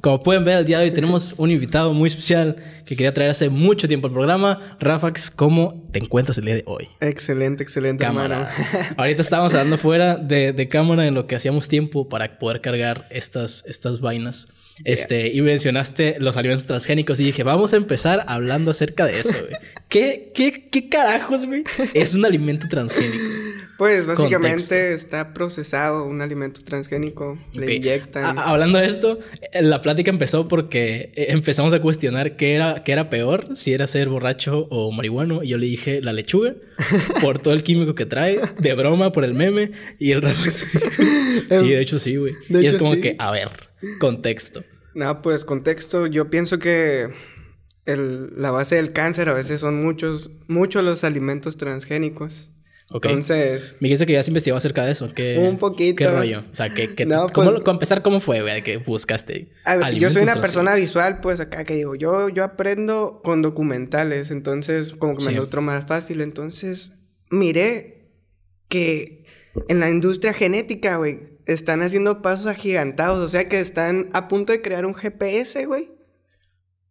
como pueden ver, el día de hoy tenemos un invitado muy especial que quería traer hace mucho tiempo al programa. Rafax, ¿cómo te encuentras el día de hoy? Excelente, excelente. Cámara. Ahorita estábamos hablando fuera de, cámara en lo que hacíamos tiempo para poder cargar estas, estas vainas. Este, y mencionaste los alimentos transgénicos y dije, vamos a empezar hablando acerca de eso, güey. ¿Qué, qué carajos, güey? Es un alimento transgénico. Pues básicamente está procesado un alimento transgénico, le inyectan. hablando de esto, eh, la plática empezó porque eh, empezamos a cuestionar qué era, era peor, si era ser borracho o marihuano. Y yo le dije la lechuga por todo el químico que trae, de broma por el meme. Y el reloj. sí, de hecho sí, güey. Y es como que, a ver, contexto. No, pues contexto, yo pienso que la base del cáncer a veces son muchos, muchos los alimentos transgénicos. Entonces. Me dijiste que ya has investigado acerca de eso. que un poquito. ¿Qué rollo? O sea, que, no, ¿cómo, pues, empezar, ¿cómo fue, güey? que buscaste? A ver, yo soy una persona visual, pues acá que digo, yo, yo aprendo con documentales, entonces, como que me lo otro más fácil. Entonces, miré que en la industria genética, güey, están haciendo pasos agigantados. O sea, que están a punto de crear un GPS, güey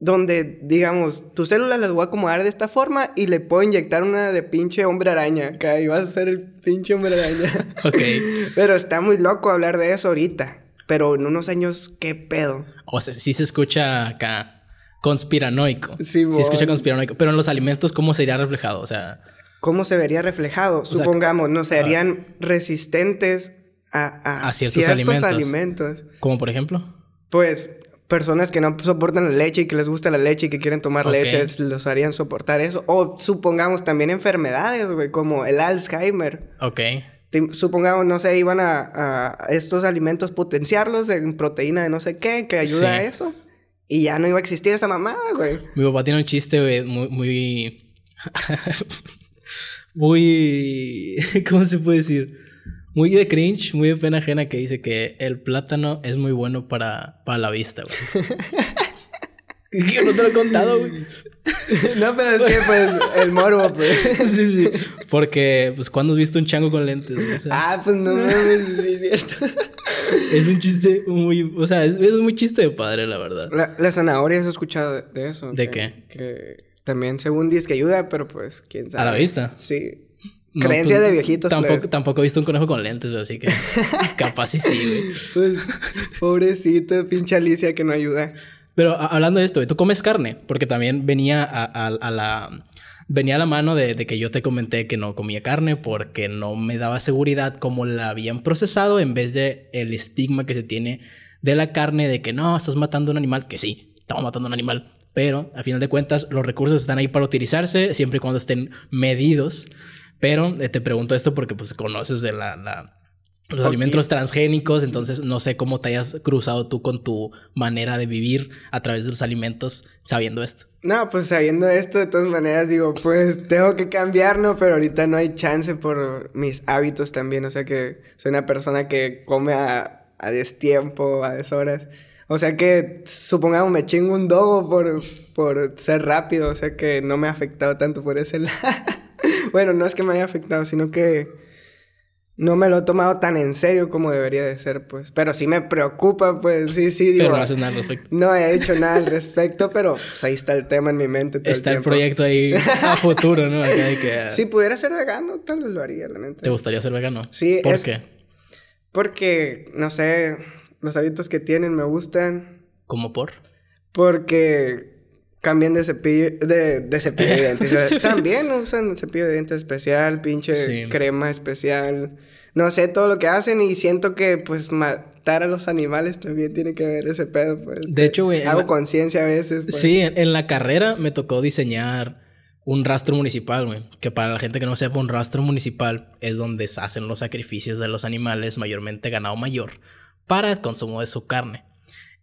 donde, digamos, tus células las voy a acomodar de esta forma y le puedo inyectar una de pinche hombre araña, que y vas a ser el pinche hombre araña. ok. Pero está muy loco hablar de eso ahorita. Pero en unos años, ¿qué pedo? O sea, sí se escucha acá conspiranoico. Sí, se escucha conspiranoico. Pero en los alimentos, ¿cómo sería reflejado? O sea... ¿Cómo se vería reflejado? Supongamos, no serían ah, resistentes a, ciertos, alimentos. alimentos. ¿Como por ejemplo? Pues personas que no soportan la leche y que les gusta la leche y que quieren tomar leche, los harían soportar eso. O supongamos también enfermedades, güey, como el Alzheimer. Ok. supongamos, no sé, iban a, a, estos alimentos potenciarlos en proteína de no sé qué, que ayuda a eso. Y ya no iba a existir esa mamada, güey. Mi papá tiene un chiste, güey, muy... muy... muy... ¿Cómo se puede decir? muy de cringe, muy de pena ajena que dice que el plátano es muy bueno para, para la vista, güey. no te lo he contado, güey. No, pero es que, pues, el morbo, pues. Sí, sí. Porque, pues, ¿cuándo has visto un chango con lentes? ah, pues no mames, sí es cierto. Es un chiste muy. O sea, es, muy chiste de padre, la verdad. La, la zanahoria, ¿has escuchado de eso? ¿De qué? Que también, según dice que ayuda, pero pues, quién sabe. A la vista. Sí. No, pues, de viejitos. Tampoco, pues. tampoco he visto un conejo con lentes, así que capaz y sí, güey. Pues, pobrecito, pinche Alicia que no ayuda. Pero hablando de esto, tú comes carne, porque también venía a, la. Venía la mano de, que yo te comenté que no comía carne porque no me daba seguridad cómo la habían procesado en vez de el estigma que se tiene de la carne de que no, estás matando un animal, que sí, estamos matando un animal, pero a final de cuentas los recursos están ahí para utilizarse siempre y cuando estén medidos pero eh, te pregunto esto porque pues conoces de los alimentos transgénicos, entonces no sé cómo te hayas cruzado tú con tu manera de vivir a través de los alimentos sabiendo esto. No, pues sabiendo esto, de todas maneras digo, pues tengo que cambiar, Pero ahorita no hay chance por mis hábitos también, o sea que soy una persona que come a, a destiempo, a deshoras. O sea que, supongamos, me chingo un dogo por, por ser rápido, o sea que no me ha afectado tanto por ese lado bueno, no es que me haya afectado, sino que no me lo he tomado tan en serio como debería de ser, pues. Pero sí me preocupa, pues, sí, sí. no haces nada al respecto. No he hecho nada al respecto, pero pues, ahí está el tema en mi mente. está el, proyecto ahí a futuro, ¿no? que, Si pudiera ser vegano, tal vez lo haría, realmente. ¿Te gustaría ser vegano? Sí. ¿Por qué? Porque, no sé, los hábitos que tienen me gustan. ¿Cómo por? Porque Cambien de cepillo, de, cepillo dientes. también usan cepillo de dientes especial, pinche crema especial. No sé todo lo que hacen y siento que, pues, matar a los animales también tiene que ver ese pedo, pues. De hecho, güey. Hago conciencia a veces. Pues. Sí, en, la carrera me tocó diseñar un rastro municipal, güey. Que para la gente que no sepa, un rastro municipal es donde se hacen los sacrificios de los animales, mayormente ganado mayor, para el consumo de su carne.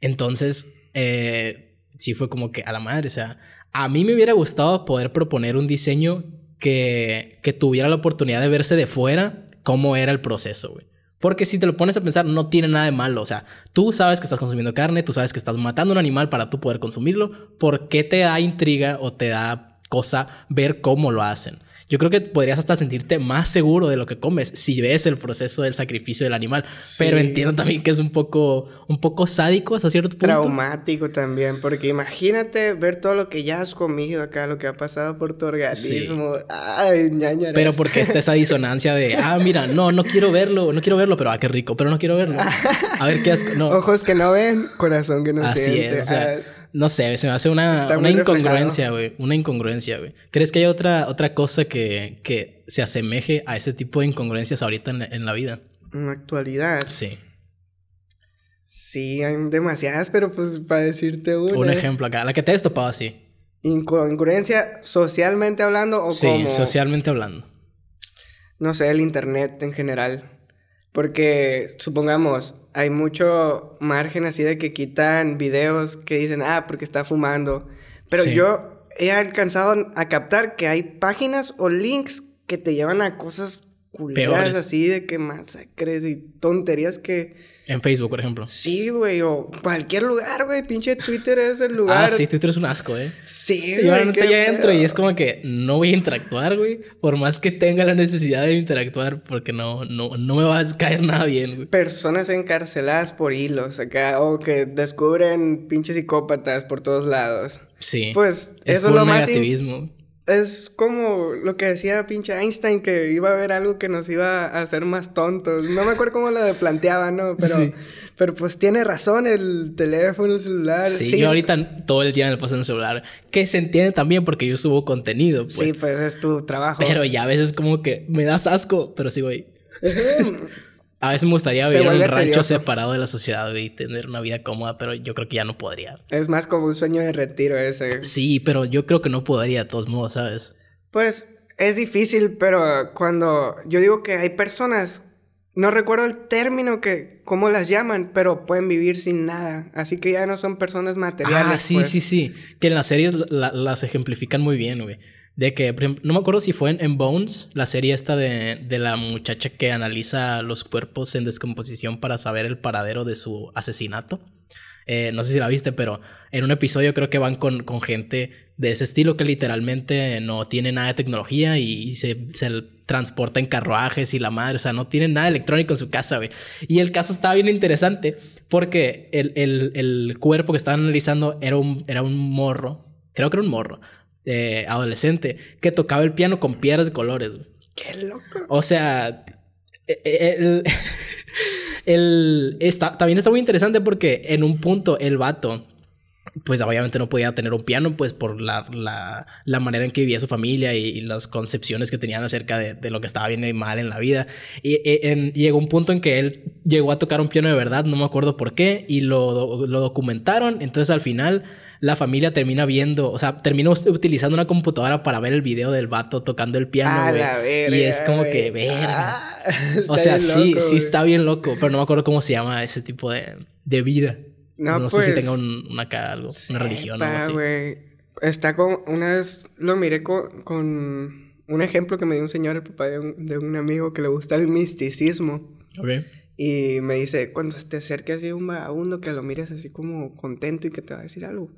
Entonces, eh sí fue como que a la madre, o sea, a mí me hubiera gustado poder proponer un diseño que, que tuviera la oportunidad de verse de fuera cómo era el proceso, güey. Porque si te lo pones a pensar, no tiene nada de malo. O sea, tú sabes que estás consumiendo carne, tú sabes que estás matando un animal para tú poder consumirlo. ¿Por qué te da intriga o te da cosa ver cómo lo hacen? Yo creo que podrías hasta sentirte más seguro de lo que comes si ves el proceso del sacrificio del animal. Pero entiendo también que es un poco, un poco sádico hasta cierto punto. Traumático también, porque imagínate ver todo lo que ya has comido acá, lo que ha pasado por tu organismo. Ay, ñañaras. Pero porque está esa disonancia de, ah, mira, no, no quiero verlo, no quiero verlo, pero ah, qué rico, pero no quiero verlo. A ver qué asco. Ojos que no ven, corazón que no Así Es, ah, no sé, se me hace una, incongruencia, güey. Una incongruencia, güey. ¿Crees que hay otra, otra cosa que, se asemeje a ese tipo de incongruencias ahorita en, la vida? En la actualidad. Sí. Sí, hay demasiadas, pero pues para decirte una. Un ejemplo acá, la que te has topado así. ¿Incongruencia socialmente hablando o sí, socialmente hablando. No sé, el internet en general. Porque, supongamos, hay mucho margen así de que quitan videos que dicen, ah, porque está fumando. Pero yo he alcanzado a captar que hay páginas o links que te llevan a cosas culeras así de que masacres y tonterías que en Facebook, por ejemplo. Sí, güey, o cualquier lugar, güey. Pinche Twitter es el lugar. Ah, sí, Twitter es un asco, ¿eh? Sí, güey. Yo no ya entro y es como que no voy a interactuar, güey. Por más que tenga la necesidad de interactuar, porque no, no, no me va a caer nada bien, güey. Personas encarceladas por hilos acá, o que descubren pinches psicópatas por todos lados. Sí. Pues eso es lo más. Es como lo que decía pinche Einstein, que iba a haber algo que nos iba a hacer más tontos. No me acuerdo cómo lo planteaba, ¿no? Pero, pero pues tiene razón el teléfono, celular. Sí, yo ahorita todo el día me paso en el celular. Que se entiende también porque yo subo contenido, pues. Sí, pues es tu trabajo. Pero ya a veces como que me das asco, pero sigo ahí. A ah, veces me gustaría vivir en un rancho separado de la sociedad y tener una vida cómoda, pero yo creo que ya no podría. Es más como un sueño de retiro ese. Sí, pero yo creo que no podría de todos modos, ¿sabes? Pues es difícil, pero cuando yo digo que hay personas, no recuerdo el término que, cómo las llaman, pero pueden vivir sin nada. Así que ya no son personas materiales. Ah, sí, pues. sí, sí. Que en las series las ejemplifican muy bien, güey. De que, no me acuerdo si fue en, Bones, la serie esta de, la muchacha que analiza los cuerpos en descomposición para saber el paradero de su asesinato. Eh, no sé si la viste, pero en un episodio creo que van con, gente de ese estilo que literalmente no tiene nada de tecnología y se, se transporta en carruajes y la madre, o sea, no tiene nada electrónico en su casa, güey. Y el caso estaba bien interesante porque el, el, cuerpo que estaban analizando era un, era un morro, creo que era un morro, eh, adolescente que tocaba el piano con piedras de colores. Qué loco. O sea, e, e, el, está, también está muy interesante porque en un punto el vato pues obviamente no podía tener un piano, pues por la, la, la manera en que vivía su familia y, las concepciones que tenían acerca de, de, lo que estaba bien y mal en la vida. Y e, llegó un punto en que él llegó a tocar un piano de verdad, no me acuerdo por qué, y lo, lo documentaron. Entonces al final la familia termina viendo, o sea, termina utilizando una computadora para ver el video del vato tocando el piano, güey. Y es como que, ver. Ah, o sea, sí, sí está bien loco, pero no me acuerdo cómo se llama ese tipo de, vida. No, sé si pues, tenga una, algo, una religión o algo así. Está con, una vez lo miré con, un ejemplo que me dio un señor, el papá de un, de un amigo que le gusta el misticismo. Y me dice, cuando te acerques a un vagabundo, que lo mires así como contento y que te va a decir algo.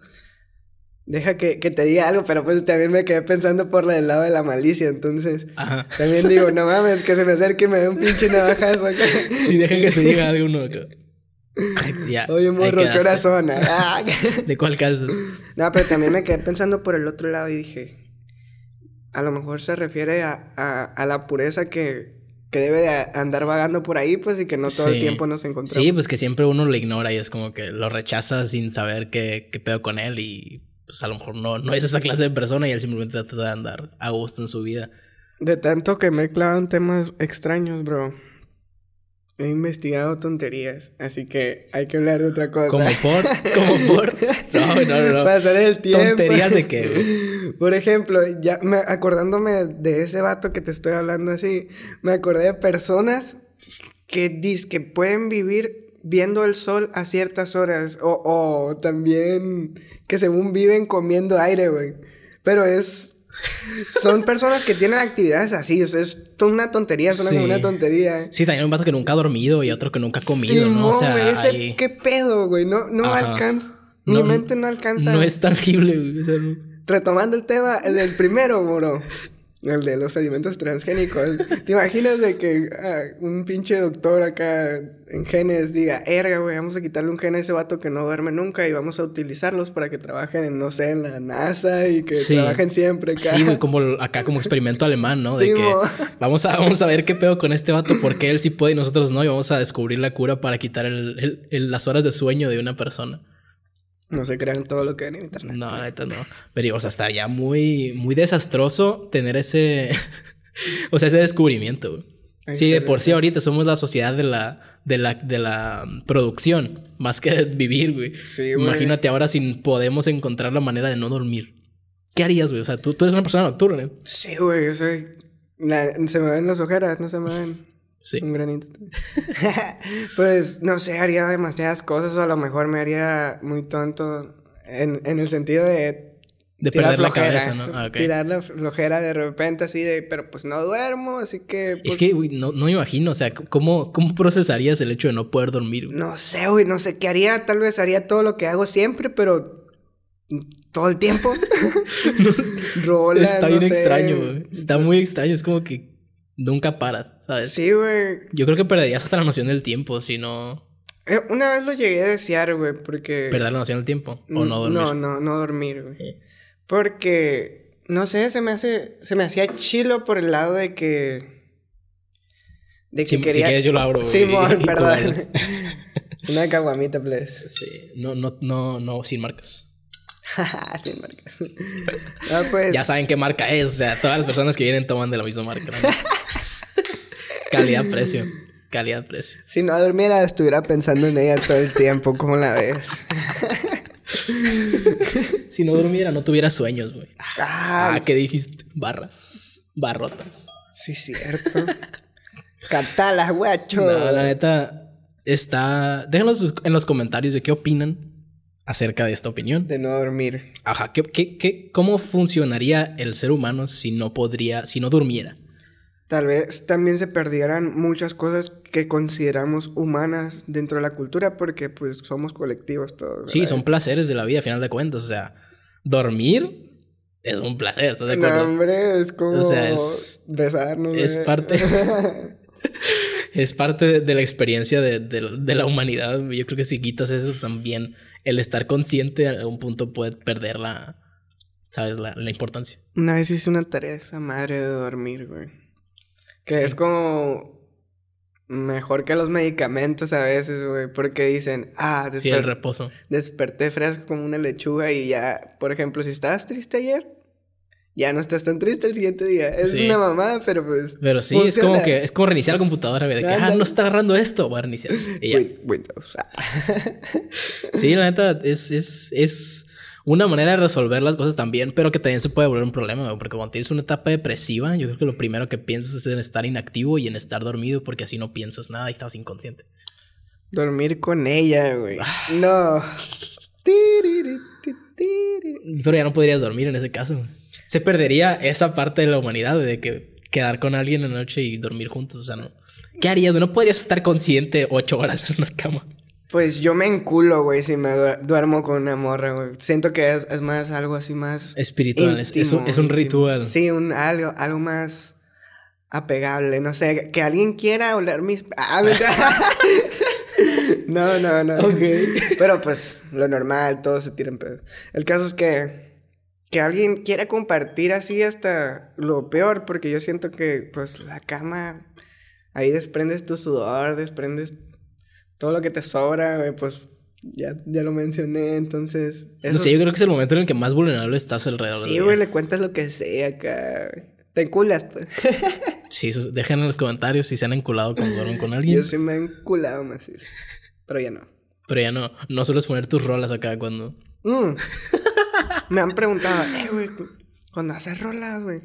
Deja que, te diga algo, pero pues también me quedé pensando por el lado de la malicia, entonces Ajá. también digo, no mames, que se me acerque y me dé un pinche navajazo acá. Sí, deja que te diga algo uno acá. Oye, morro, ¿qué ah, ¿De cuál caso? No, pero también me quedé pensando por el otro lado y dije, a lo mejor se refiere a, a la pureza que, que debe de andar vagando por ahí, pues, y que no todo el tiempo nos encontramos. Sí, pues que siempre uno lo ignora y es como que lo rechaza sin saber qué, qué pedo con él y pues a lo mejor no, no es esa clase de persona y él simplemente trata de andar a gusto en su vida. De tanto que me he clavado en temas extraños, bro. He investigado tonterías, así que hay que hablar de otra cosa. ¿Como por? ¿Como por? No, no, no. Pasar el tiempo. ¿Tonterías de qué? Por ejemplo, ya me, acordándome de ese vato que te estoy hablando así, me acordé de personas que diz que pueden vivir viendo el sol a ciertas horas o, o también que según viven comiendo aire, güey. Pero es son personas que tienen actividades así, o sea, es una tontería, es una tontería. Sí, también un vato que nunca ha dormido y otro que nunca ha comido, ¿no? o sea, qué pedo, güey, no no alcanza mi mente no alcanza. No es tangible, güey. O sea, retomando el tema, el del primero, bro. El de los alimentos transgénicos. ¿Te imaginas de que ah, un pinche doctor acá en genes diga, erga, güey, vamos a quitarle un gen a ese vato que no duerme nunca y vamos a utilizarlos para que trabajen en, no sé, en la NASA y que trabajen siempre acá? Sí, güey, como acá como experimento alemán, ¿no? De que vamos a, vamos a ver qué pedo con este vato, porque él sí puede y nosotros no, y vamos a descubrir la cura para quitar el, las horas de sueño de una persona. No se crean todo lo que ven en internet. No, neta no. Pero, o sea, estaría muy, muy desastroso tener ese, o sea, ese descubrimiento. Sí, de por sí ahorita somos la sociedad de la, de la, de la mm, producción, más que de vivir, güey. Sí, güey. Imagínate ahora si podemos encontrar la manera de no dormir. ¿Qué harías, güey? O sea, tú, tú eres una persona nocturna. ¿eh? Sí, güey, yo soy... se me ven las ojeras, no se me ven. Sí. Un granito. pues no sé, haría demasiadas cosas o a lo mejor me haría muy tonto en, el sentido de... De perder la cabeza, ¿no? Ah, tirar la flojera de repente así de, pero pues no duermo, así que... Es pues que, güey, no, imagino, o sea, ¿cómo, ¿cómo procesarías el hecho de no poder dormir? Güey? No sé, güey, no sé qué haría, tal vez haría todo lo que hago siempre, pero todo el tiempo. no, sé. está bien extraño, güey. Está muy extraño. Es como que, nunca paras, ¿sabes? Sí, güey. Yo creo que perderías hasta la noción del tiempo si no... Eh, una vez lo llegué a desear, güey, porque... ¿Perder la noción del tiempo? ¿O no mm, dormir? No, no, no dormir, güey. Porque, no sé, se me hace... Se me hacía chilo por el lado de que... De que si, quería... Si quieres yo lo abro, güey. Sí, perdón. Una caguamita, please. Sí. No, no, no, no, sin marcas. sí, no, pues. Ya saben qué marca es. O sea, todas las personas que vienen toman de la misma marca. calidad Calidad-precio. Calidad-precio. Si no durmiera, estuviera pensando en ella todo el tiempo. ¿Cómo la ves? si no durmiera, no tuviera sueños, güey. Ah, ah ¿qué dijiste? Barras. Barrotas. Sí, cierto. Cantalas, guacho. No, la neta. Está. Déjenlos en los comentarios de qué opinan acerca de esta opinión. De no dormir. Ajá, ¿Qué, qué, ¿qué, cómo funcionaría el ser humano si no podría, si no durmiera? Tal vez también se perdieran muchas cosas que consideramos humanas dentro de la cultura porque pues somos colectivos todos. Sí, son placeres de la vida a final de cuentas, o sea, dormir es un placer, ¿estás de No, hombre, es como o besarnos. Es parte es parte de, la experiencia de la humanidad. Yo creo que si quitas eso pues, también el estar consciente a algún punto puede perder la, ¿sabes? La, importancia. Una vez hice una tarea esa madre de dormir, güey. Que es como mejor que los medicamentos a veces, güey, porque dicen, ah, sí, el reposo. Desperté fresco como una lechuga y ya, por ejemplo, si estabas triste ayer, ya no estás tan triste el siguiente día. Es una mamá, pero pues. Pero sí, es como que es como reiniciar la computadora, de que, ah, no está agarrando esto, voy a reiniciar. sí, la neta, es, es, es una manera de resolver las cosas también, pero que también se puede volver un problema, porque cuando tienes una etapa depresiva, yo creo que lo primero que piensas es en estar inactivo y en estar dormido, porque así no piensas nada y estás inconsciente. Dormir con ella, güey. Ah. no. Pero ya no podrías dormir en ese caso se perdería esa parte de la humanidad de que quedar con alguien en la noche y dormir juntos. O sea, no. ¿Qué harías? No podrías estar consciente ocho horas en una cama. Pues yo me enculo, güey, si me duermo con una morra, güey. Siento que es, más algo así más... Espiritual, es, un, ritual. Sí, un, algo, algo más apegable. No sé, que alguien quiera oler mis... Ah, no, no, no. Ok. Pero pues lo normal, todos se tiran pedos. El caso es que que alguien quiera compartir así hasta lo peor, porque yo siento que pues la cama, ahí desprendes tu sudor, desprendes todo lo que te sobra, eh, pues ya, ya lo mencioné, entonces... No sé, yo creo que es el momento en el que más vulnerable estás alrededor. Sí, güey, le cuentas lo que sea acá. Te enculas, pues. sí, dejen en los comentarios si se han enculado con con alguien. Yo sí me he enculado más, pero ya no. Pero ya no, no sueles poner tus rolas acá cuando... Mm. me han preguntado, eh, güey, cuando haces rolas, güey,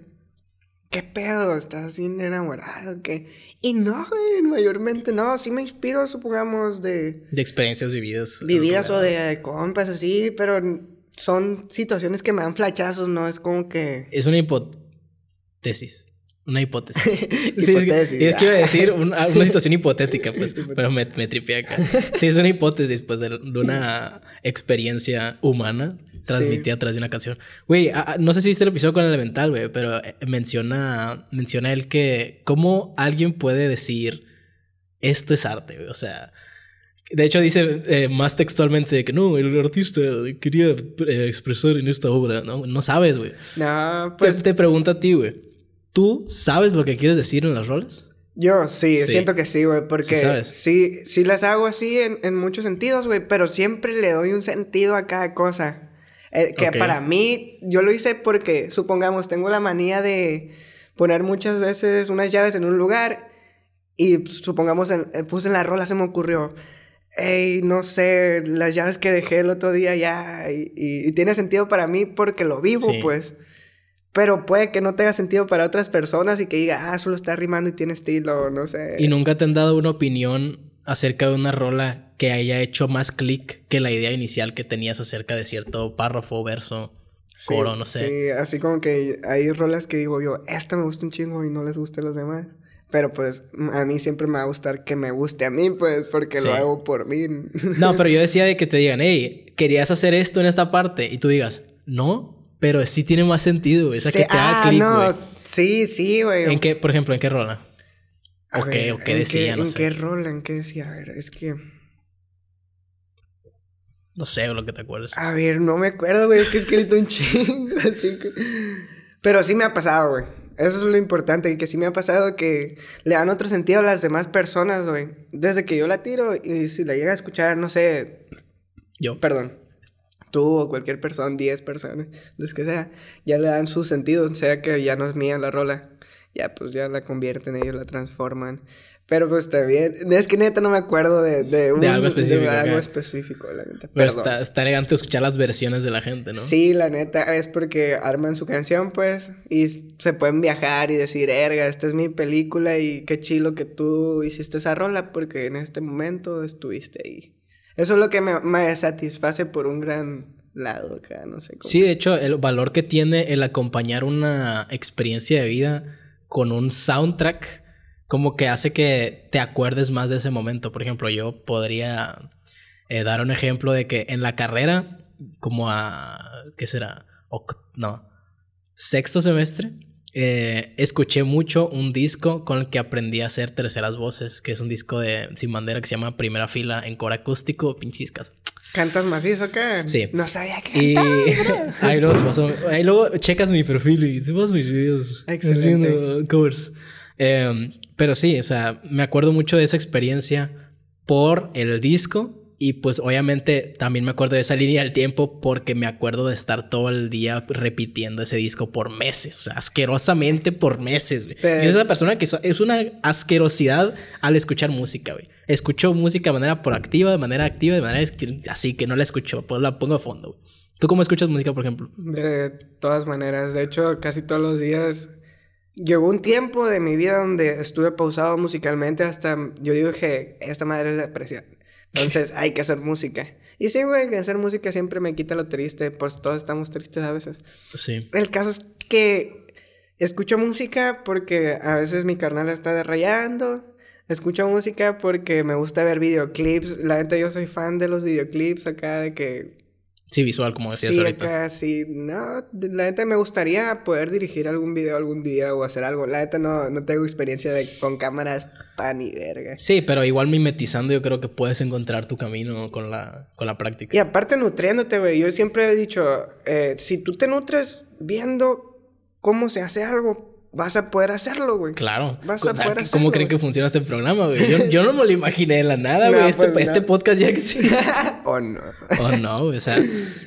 ¿qué pedo? ¿Estás de enamorado? ¿Qué? Y no, güey, mayormente no. Sí me inspiro, supongamos, de... De experiencias vividas. Vividas o de, compas, así, pero son situaciones que me dan flachazos, ¿no? Es como que... Es una hipótesis. Una hipótesis. Sí, es que, iba a ah. decir una, situación hipotética, pues, pero me, me acá. Sí, es una hipótesis, pues, de una experiencia humana transmitía atrás de una canción. Güey, no sé si viste el episodio con el Elemental, güey, pero eh, menciona, menciona él que cómo alguien puede decir esto es arte, güey. O sea, de hecho dice eh, más textualmente que no, el artista quería eh, expresar en esta obra, ¿no? sabes, güey. No, pues... Te, pregunta a ti, güey. ¿Tú sabes lo que quieres decir en las roles? Yo sí, siento que sí, güey, porque sí, sí, las hago así en, en muchos sentidos, güey, pero siempre le doy un sentido a cada cosa. Eh, que para mí, yo lo hice porque, supongamos, tengo la manía de poner muchas veces unas llaves en un lugar y pues, supongamos, eh, puse en la rola, se me ocurrió. Hey, no sé, las llaves que dejé el otro día ya. Y, tiene sentido para mí porque lo vivo, pues. Pero puede que no tenga sentido para otras personas y que diga, ah, solo está rimando y tiene estilo, no sé. ¿Y nunca te han dado una opinión acerca de una rola que haya hecho más clic que la idea inicial que tenías acerca de cierto párrafo, verso, coro, no sé. Sí, así como que hay rolas que digo yo, esta me gusta un chingo y no les gusta a los demás. Pero pues a mí siempre me va a gustar que me guste a mí, pues, porque lo hago por mí. No, pero yo decía de que te digan, hey, querías hacer esto en esta parte y tú digas, no, pero sí tiene más sentido, esa que te da ah, clic. sí, sí, güey. ¿En qué, por ejemplo, en qué rola? ¿O, qué, decía? no ¿En qué rola? ¿En qué decía? A ver, es que. No sé lo que te acuerdas. A ver, no me acuerdo, güey. Es que he escrito un chingo, así que. Pero sí me ha pasado, güey. Eso es lo importante, que sí me ha pasado que le dan otro sentido a las demás personas, güey. Desde que yo la tiro y si la llega a escuchar, no sé. Yo. Perdón. Tú o cualquier persona, 10 personas, los que sea, ya le dan su sentido. sea que ya no es mía la rola ya pues ya la convierten ellos, la transforman. Pero pues está bien. Es que neta no me acuerdo de, de, un, de algo específico. De algo específico, la neta. Pero está, está, elegante escuchar las versiones de la gente, ¿no? Sí, la neta. Es porque arman su canción, pues. Y se pueden viajar y decir, erga, esta es mi película y qué chilo que tú hiciste esa rola porque en este momento estuviste ahí. Eso es lo que me, me satisface por un gran lado acá, no sé cómo. Sí, de hecho, el valor que tiene el acompañar una experiencia de vida con un soundtrack, como que hace que te acuerdes más de ese momento. Por ejemplo, yo podría eh, dar un ejemplo de que en la carrera, como a, ¿qué será? no, sexto semestre, eh, escuché mucho un disco con el que aprendí a hacer terceras voces, que es un disco de Sin Bandera que se llama Primera Fila en coro acústico, pinchiscas. ¿Cantas macizo qué? Sí. No sabía que cantaba. Y... ahí luego te pasó. Ahí luego checas mi perfil y te pasas mis videos. Excelente. Haciendo covers. Eh, pero sí, o sea, me acuerdo mucho de esa experiencia por el disco y pues obviamente también me acuerdo de esa línea del tiempo porque me acuerdo de estar todo el día repitiendo ese disco por meses, asquerosamente por meses, Yo soy persona que es una asquerosidad al escuchar música, güey. Escucho música de manera proactiva, de manera activa, de manera así que no la escucho, pues la pongo a fondo, ¿Tú cómo escuchas música, por ejemplo? De todas maneras, de hecho, casi todos los días Llegó un tiempo de mi vida donde estuve pausado musicalmente hasta yo que esta madre es depresión. Entonces hay que hacer música. Y sí, güey, hacer música siempre me quita lo triste, pues todos estamos tristes a veces. Sí. El caso es que escucho música porque a veces mi carnal está derrayando. Escucho música porque me gusta ver videoclips. La gente, yo soy fan de los videoclips acá, de que Sí, visual, como decías sí, ahorita. sí, no, la neta me gustaría poder dirigir algún video algún día o hacer algo. La neta no, tengo experiencia de, con cámaras pan y verga. Sí, pero igual mimetizando yo creo que puedes encontrar tu camino con la, con la práctica. Y aparte nutriéndote, güey. Yo siempre he dicho, eh, si tú te nutres viendo cómo se hace algo, vas a poder hacerlo, güey. Claro. Vas a poder ¿Cómo creen que funciona este programa, güey? Yo, no me lo imaginé en la nada, güey. Este, pues este podcast ya existe. o no. o no, O sea,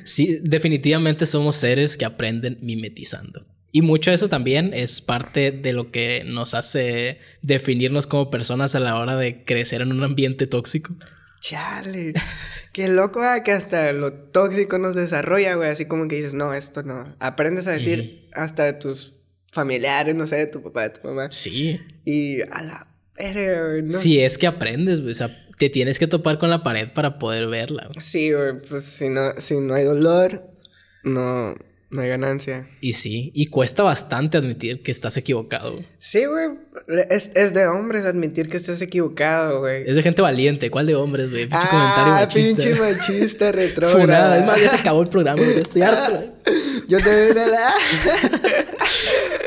sí, definitivamente somos seres que aprenden mimetizando. Y mucho de eso también es parte de lo que nos hace definirnos como personas a la hora de crecer en un ambiente tóxico. Chale, qué loco ah, que hasta lo tóxico nos desarrolla, güey. Así como que dices, no, esto no. Aprendes a decir hasta tus familiares, no sé, de tu papá, de tu mamá. Sí. Y a la... No. Sí, es que aprendes, güey. O sea, te tienes que topar con la pared para poder verla. Güey. Sí, güey. Pues si no, si no hay dolor, no, no hay ganancia. Y sí, y cuesta bastante admitir que estás equivocado. Sí, güey. Es, es, de hombres admitir que estás equivocado, güey. Es de gente valiente. ¿Cuál de hombres, güey? Pinche ah, comentario machista. pinche machista retrógrada. Es más, ya se acabó el programa, Estoy harto. Yo te la...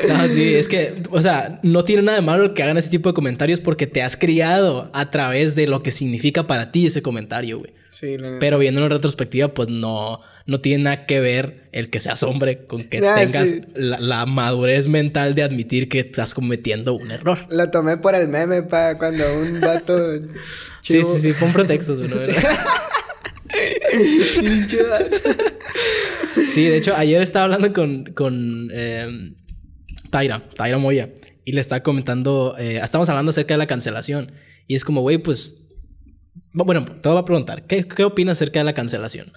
No, sí, es que, o sea, no tiene nada de malo el que hagan ese tipo de comentarios porque te has criado a través de lo que significa para ti ese comentario, güey. Sí, Pero viendo en retrospectiva, pues no, no tiene nada que ver el que seas hombre con que ah, tengas la, madurez mental de admitir que estás cometiendo un error. Lo tomé por el meme, para cuando un dato sí, sí, sí, fue un pretexto, sí, de hecho, ayer estaba hablando con, con em, Taira, Taira Moya, y le está comentando, eh, estamos hablando acerca de la cancelación, y es como, güey, pues, bueno, te voy a preguntar, ¿qué, ¿qué opinas acerca de la cancelación?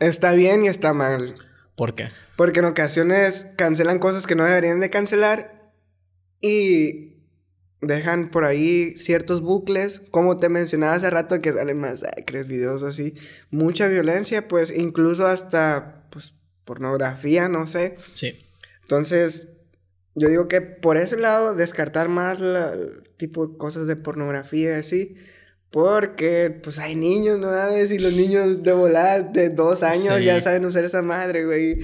Está bien y está mal. ¿Por qué? Porque en ocasiones cancelan cosas que no deberían de cancelar y dejan por ahí ciertos bucles, como te mencionaba hace rato que salen masacres, videos así, mucha violencia, pues incluso hasta pues pornografía, no sé. Sí. Entonces, yo digo que por ese lado, descartar más el tipo de cosas de pornografía y así. Porque, pues, hay niños, ¿no sabes? Y los niños de volada de dos años ya saben usar esa madre, güey.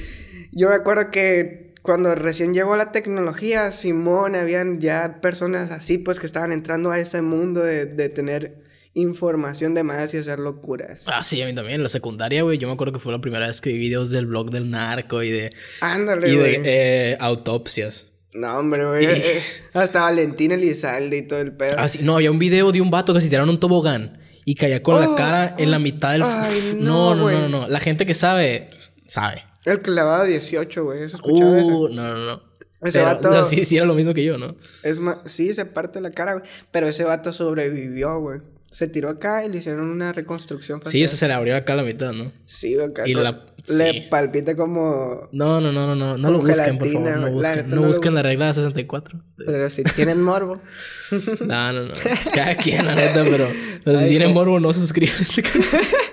Yo me acuerdo que cuando recién llegó la tecnología, Simón, habían ya personas así, pues, que estaban entrando a ese mundo de, de tener información de más y hacer locuras. Ah, sí, a mí también. la secundaria, güey, yo me acuerdo que fue la primera vez que vi videos del blog del narco y de... Ándale, Y de eh, autopsias. No, hombre, güey. Eh, eh, hasta Valentín Elizalde y todo el pedo. Así, ah, no, había un video de un vato que se tiraron un tobogán y caía con la oh, cara en la mitad del. Ay, no, no, no, no, La gente que sabe, sabe. El clavado 18, güey. ¿Eso escuchaba uh, eso? No, no, no. Ese vato. sí, sí, era lo mismo que yo, ¿no? Es más, sí, se parte la cara, güey. Pero ese vato sobrevivió, güey se tiró acá y le hicieron una reconstrucción facial. Sí, eso se le abrió acá a la mitad, ¿no? Sí, acá. Y le palpita como. No, no, no, no, no. No lo busquen, por favor. No busquen, la regla de 64. Pero si tienen morbo. no, no, no. Es cada quien, la neta, pero. Pero si tienen morbo, no se suscriban a este canal.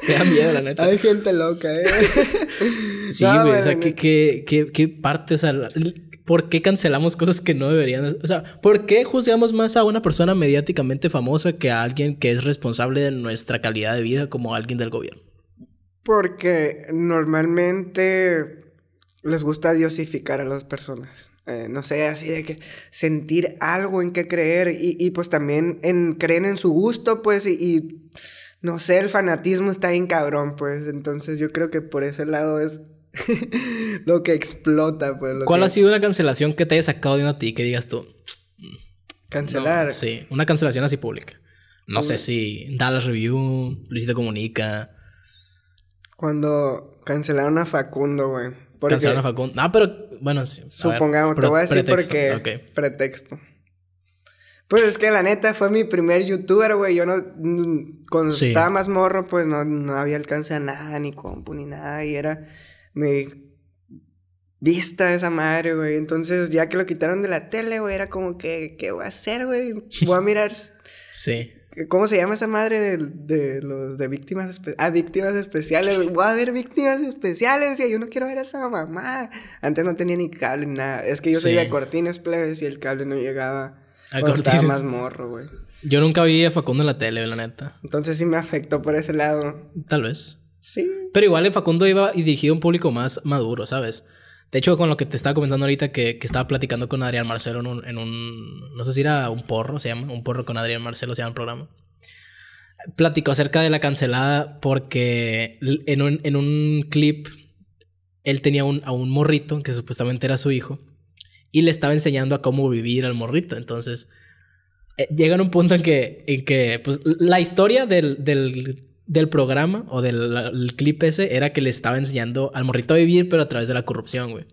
Te da miedo, la neta. Hay gente loca, eh. sí, güey. o sea, ¿qué, qué, qué, parte. O ¿Por qué cancelamos cosas que no deberían? O sea, ¿por qué juzgamos más a una persona mediáticamente famosa que a alguien que es responsable de nuestra calidad de vida como alguien del gobierno? Porque normalmente les gusta diosificar a las personas. Eh, no sé, así de que sentir algo en qué creer y, pues también en, creen en su gusto, pues, y, y no sé, el fanatismo está bien cabrón, pues. Entonces yo creo que por ese lado es lo que explota, pues. ¿Cuál ha sido una cancelación que te haya sacado de una ti que digas tú? Mm, Cancelar. sí, una cancelación así pública. No sé si Dallas Review, Luisito Comunica. Cuando cancelaron a Facundo, güey. Cancelaron a Facundo. Ah, pero bueno, Supongamos, te voy a decir porque. Pretexto. Pues es que la neta fue mi primer youtuber, güey. Yo no. Cuando estaba más morro, pues no, no había alcance a nada, ni compu, ni nada. Y era me vista esa madre, güey. Entonces, ya que lo quitaron de la tele, güey, era como que, ¿qué voy a hacer, güey? Voy a mirar. sí. ¿Cómo se llama esa madre de, los de víctimas especiales? Ah, víctimas especiales. Voy a ver víctimas especiales. Y yo no quiero ver a esa mamá. Antes no tenía ni cable ni nada. Es que yo soy de Cortines Plebes y el cable no llegaba. A cortina. más morro, güey. Yo nunca vi a Facundo en la tele, la neta. Entonces sí me afectó por ese lado. Tal vez. Sí. Pero igual en Facundo iba dirigido a un público más maduro, ¿sabes? De hecho, con lo que te estaba comentando ahorita, que, que estaba platicando con Adrián Marcelo en un, No sé si era un porro, se llama. Un porro con Adrián Marcelo se llama el programa. Platicó acerca de la cancelada porque en un, clip él tenía a un morrito que supuestamente era su hijo y le estaba enseñando a cómo vivir al morrito. Entonces, eh, llega a un punto en que, en que pues, la historia del del programa o del clip ese era que le estaba enseñando al morrito a vivir, pero a través de la corrupción, güey.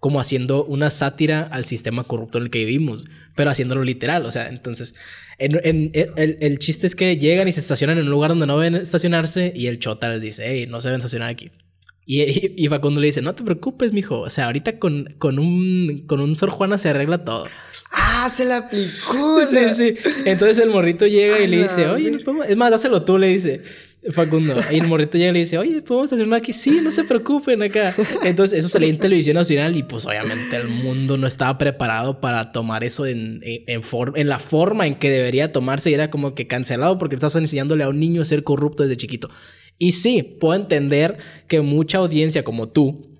Como haciendo una sátira al sistema corrupto en el que vivimos, pero haciéndolo literal. O sea, entonces, en, e, el, el, chiste es que llegan y se estacionan en un lugar donde no deben estacionarse y el chota les dice, hey, no se deben estacionar aquí. Y, y, le dice, no te preocupes, mijo. O sea, ahorita con, con, un, con un Sor Juana se arregla todo. Ah, se la aplicó. sí, sí. Entonces el morrito llega y le ah, dice, oye, es más, dáselo tú, le dice. Facundo. Y el morrito ya le dice, oye, ¿podemos pues, hacer una aquí? Sí, no se preocupen acá. Entonces, eso salía en televisión nacional y pues obviamente el mundo no estaba preparado para tomar eso en, en, en la forma en que debería tomarse y era como que cancelado porque estás enseñándole a un niño a ser corrupto desde chiquito. Y sí, puedo entender que mucha audiencia como tú,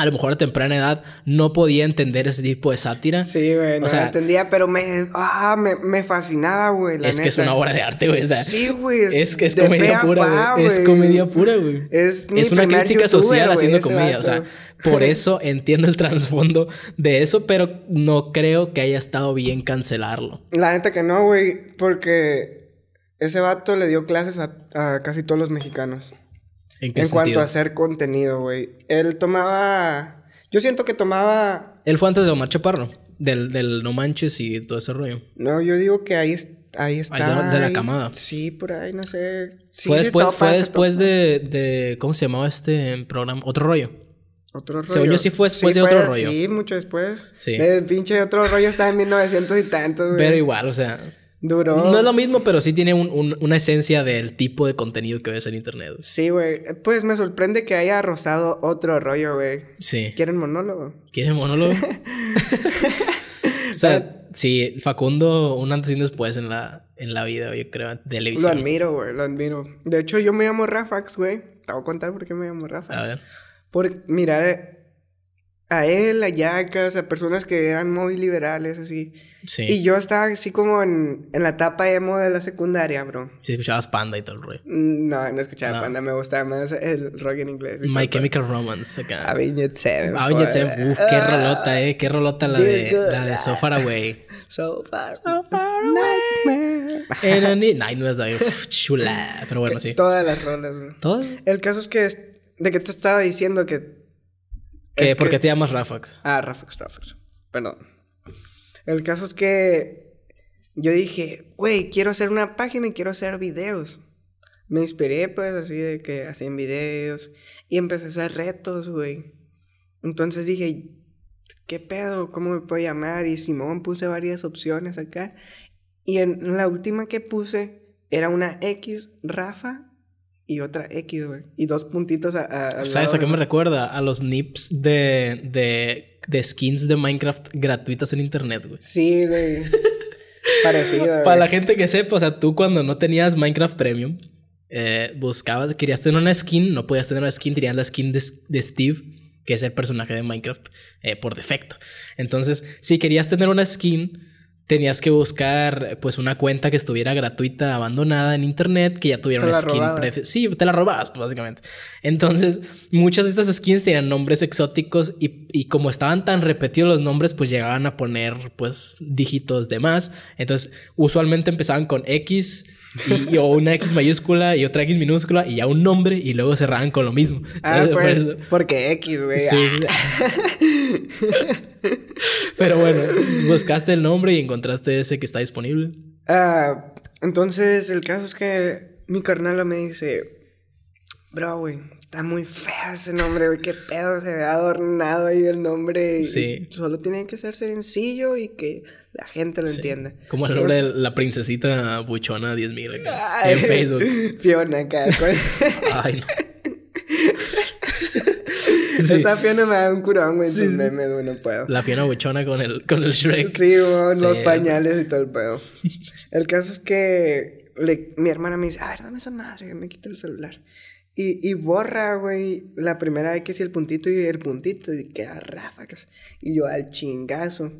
a lo mejor a temprana edad no podía entender ese tipo de sátira. Sí, güey, o entendía, pero me, ah, me, fascinaba, güey. Es que es una obra de arte, güey. sí, güey. Es, que es, comedia pura, güey. Es comedia pura, güey. Es, una crítica social haciendo comedia. O sea, por eso entiendo el trasfondo de eso, pero no creo que haya estado bien cancelarlo. La neta que no, güey, porque ese vato le dio clases a casi todos los mexicanos. En, cuanto a hacer contenido, güey. Él tomaba. Yo siento que tomaba. Él fue antes de Omar Chaparro, del, del No Manches y todo ese rollo. No, yo digo que ahí, ahí está. Ahí de, la camada. Sí, por ahí, no sé. Sí, fue después, fue después de, de, ¿Cómo se llamaba este programa? Otro rollo. Otro rollo. Según yo sí fue después de otro rollo. Sí, mucho después. Sí. El pinche otro rollo está en 1900 y tantos, güey. Pero igual, o sea. Duro. No es lo mismo, pero sí tiene una esencia del tipo de contenido que ves en internet. Sí, güey. Pues me sorprende que haya rozado otro rollo, güey. Sí. ¿Quieren monólogo? ¿Quieren monólogo? o sea, sí, Facundo, un antes y un después en la, en la vida, yo creo, televisión. Lo admiro, güey, lo admiro. De hecho, yo me llamo Rafax, güey. Te voy a contar por qué me llamo Rafax. A ver. Por, mira, eh, a él, a Yacas, a personas que eran muy liberales, así. Sí. Y yo estaba así como en, en la etapa emo de la secundaria, bro. Sí, escuchabas Panda y todo el rollo. Mm, no, no escuchaba Panda, me gustaba más el rock en inglés. My Chemical Romance, acá. Avenged Seven. Seven, uff, qué ah, rolota, eh, qué rolota la de, la de So Far Away. So Far, so far Away. Nightmare. Nightmare, chula. Pero bueno, sí. Todas las rolas, bro. Todas. El caso es que, de que te estaba diciendo que porque te llamas Rafax? Ah, Rafax, Rafax. Perdón. El caso es que yo dije, güey, quiero hacer una página y quiero hacer videos. Me inspiré, pues, así de que hacían videos y empecé a hacer retos, güey. Entonces dije, ¿qué pedo? ¿Cómo me puedo llamar? Y Simón puse varias opciones acá. Y en la última que puse era una X Rafa y otra X, güey. Y dos puntitos a... a ¿Sabes a qué me recuerda? A los nips de, de, de skins de Minecraft gratuitas en internet, güey. Sí, güey. Parecido. Para la gente que sepa, o sea, tú cuando no tenías Minecraft Premium, eh, buscabas, querías tener una skin, no podías tener una skin, tenías la skin de, Steve, que es el personaje de Minecraft, eh, por defecto. Entonces, si querías tener una skin tenías que buscar pues una cuenta que estuviera gratuita, abandonada en internet, que ya tuviera una skin Sí, te la robabas, pues básicamente. Entonces, muchas de estas skins tenían nombres exóticos y, y, como estaban tan repetidos los nombres, pues llegaban a poner pues dígitos de más. Entonces, usualmente empezaban con X y, o una X mayúscula y otra X minúscula y ya un nombre y luego cerraban con lo mismo. Ah, pues, porque X, güey. Sí, ah. Pero bueno, buscaste el nombre y encontraste ese que está disponible. Ah, entonces el caso es que mi carnala me dice, bro, güey, está muy feo ese nombre, güey. Qué pedo se ve adornado ahí el nombre. Sí. Solo tiene que ser sencillo y que la gente lo entienda. Como el nombre de la princesita buchona 10.000 en Facebook. Fiona acá. Ay, no. Esa Fiona me da un curón, güey. Sí, me meme, güey, no puedo. La Fiona buchona con el, con el Shrek. Sí, güey, los pañales y todo el pedo. El caso es que mi hermana me dice, a ver, dame esa madre, que me quite el celular. Y, y borra, güey, la primera vez que hice el puntito y el puntito, y queda ráfagas. Y yo al chingazo.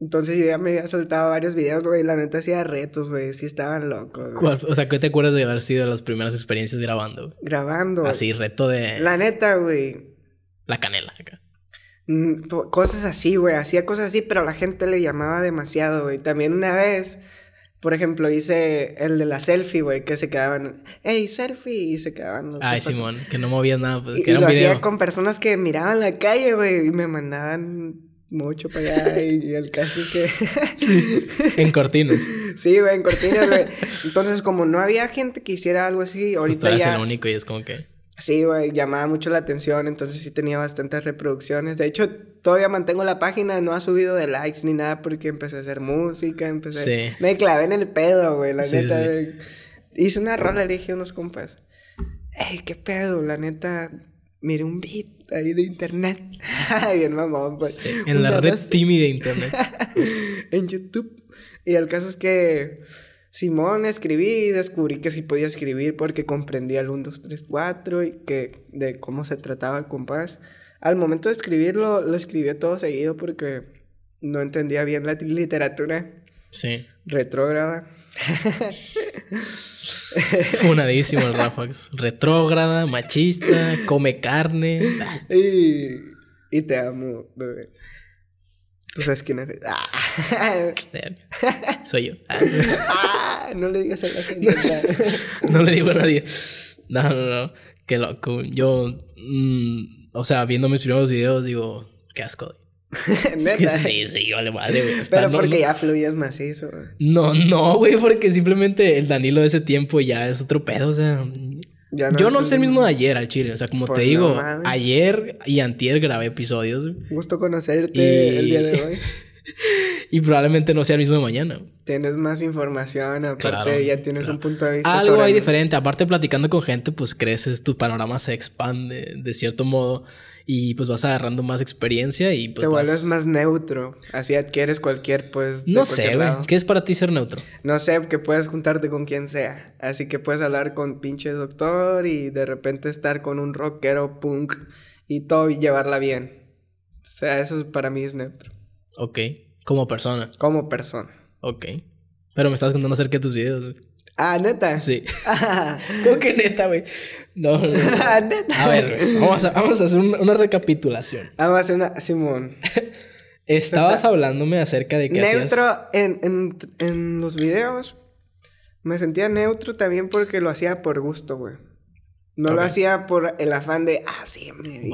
Entonces yo ya me había soltado varios videos, güey, la neta hacía retos, güey, sí estaban locos. o sea, ¿qué te acuerdas de haber sido las primeras experiencias grabando? Grabando. Así, reto de... La neta, güey. La canela acá. Mm, cosas así, güey, hacía cosas así, pero la gente le llamaba demasiado, güey. También una vez por ejemplo, hice el de la selfie, güey, que se quedaban, ¡Ey, selfie, y se quedaban... Ay, Simón, que no movían nada. Pues, que era lo un video. hacía con personas que miraban la calle, güey, y me mandaban mucho para allá y, el caso que... sí, en cortinas. Sí, güey, en cortinas, güey. Entonces, como no había gente que hiciera algo así, ahorita pues tú el único y es como que... Sí, güey, llamaba mucho la atención, entonces sí tenía bastantes reproducciones. De hecho, todavía mantengo la página, no ha subido de likes ni nada porque empecé a hacer música, empecé... Sí. Me clavé en el pedo, güey, la neta. Hice una rola, le dije a unos compas, ¡Ey, qué pedo! La neta, mire un beat ahí de internet. Bien mamón, pues. en la red tímida internet. en YouTube. Y el caso es que Simón, escribí y descubrí que sí podía escribir porque comprendía el 1, 2, 3, 4 y que de cómo se trataba el compás. Al momento de escribirlo, lo escribí todo seguido porque no entendía bien la literatura. Sí. Retrógrada. Funadísimo el Rafax. Retrógrada, machista, come carne. y te amo, bebé. Tú sabes quién es ah. Soy yo. Ah. ah, no le digas a la gente. no le digo a nadie. No, no, no. Qué loco. Yo, mm, o sea, viendo mis primeros videos, digo, qué asco. ¿Neta? Sí, sí, vale, madre, güey. Pero porque ya fluías macizo, No, no, güey, porque simplemente el Danilo de ese tiempo ya es otro pedo, o sea, yo no sé el mismo de ayer al chile. O sea, como te pues digo, ayer y antier grabé episodios. Gusto conocerte el día de hoy. y probablemente no sea el mismo de mañana. Tienes más información, aparte ya tienes un punto de vista. Algo hay diferente. Aparte, platicando con gente, pues creces, tu panorama se expande de cierto modo y pues vas agarrando más experiencia y pues te vuelves más neutro, así adquieres cualquier pues... no sé, güey, ¿qué es para ti ser neutro? No sé, que puedes juntarte con quien sea, así que puedes hablar con pinche doctor y de repente estar con un rockero punk y todo y llevarla bien. O sea, eso para mí es neutro. Ok, como persona. Como persona. Ok. Pero me estás contando acerca de tus videos, güey. Ah, neta. Sí. ¿Cómo que neta, güey? No, ah, A ver, vamos a, vamos a hacer una, recapitulación. Ah, vamos a hacer una. Simón. Estabas hablándome acerca de que Neutro en, en, los videos. Me sentía neutro también porque lo hacía por gusto, güey. No lo hacía por el afán de, ah, sí, me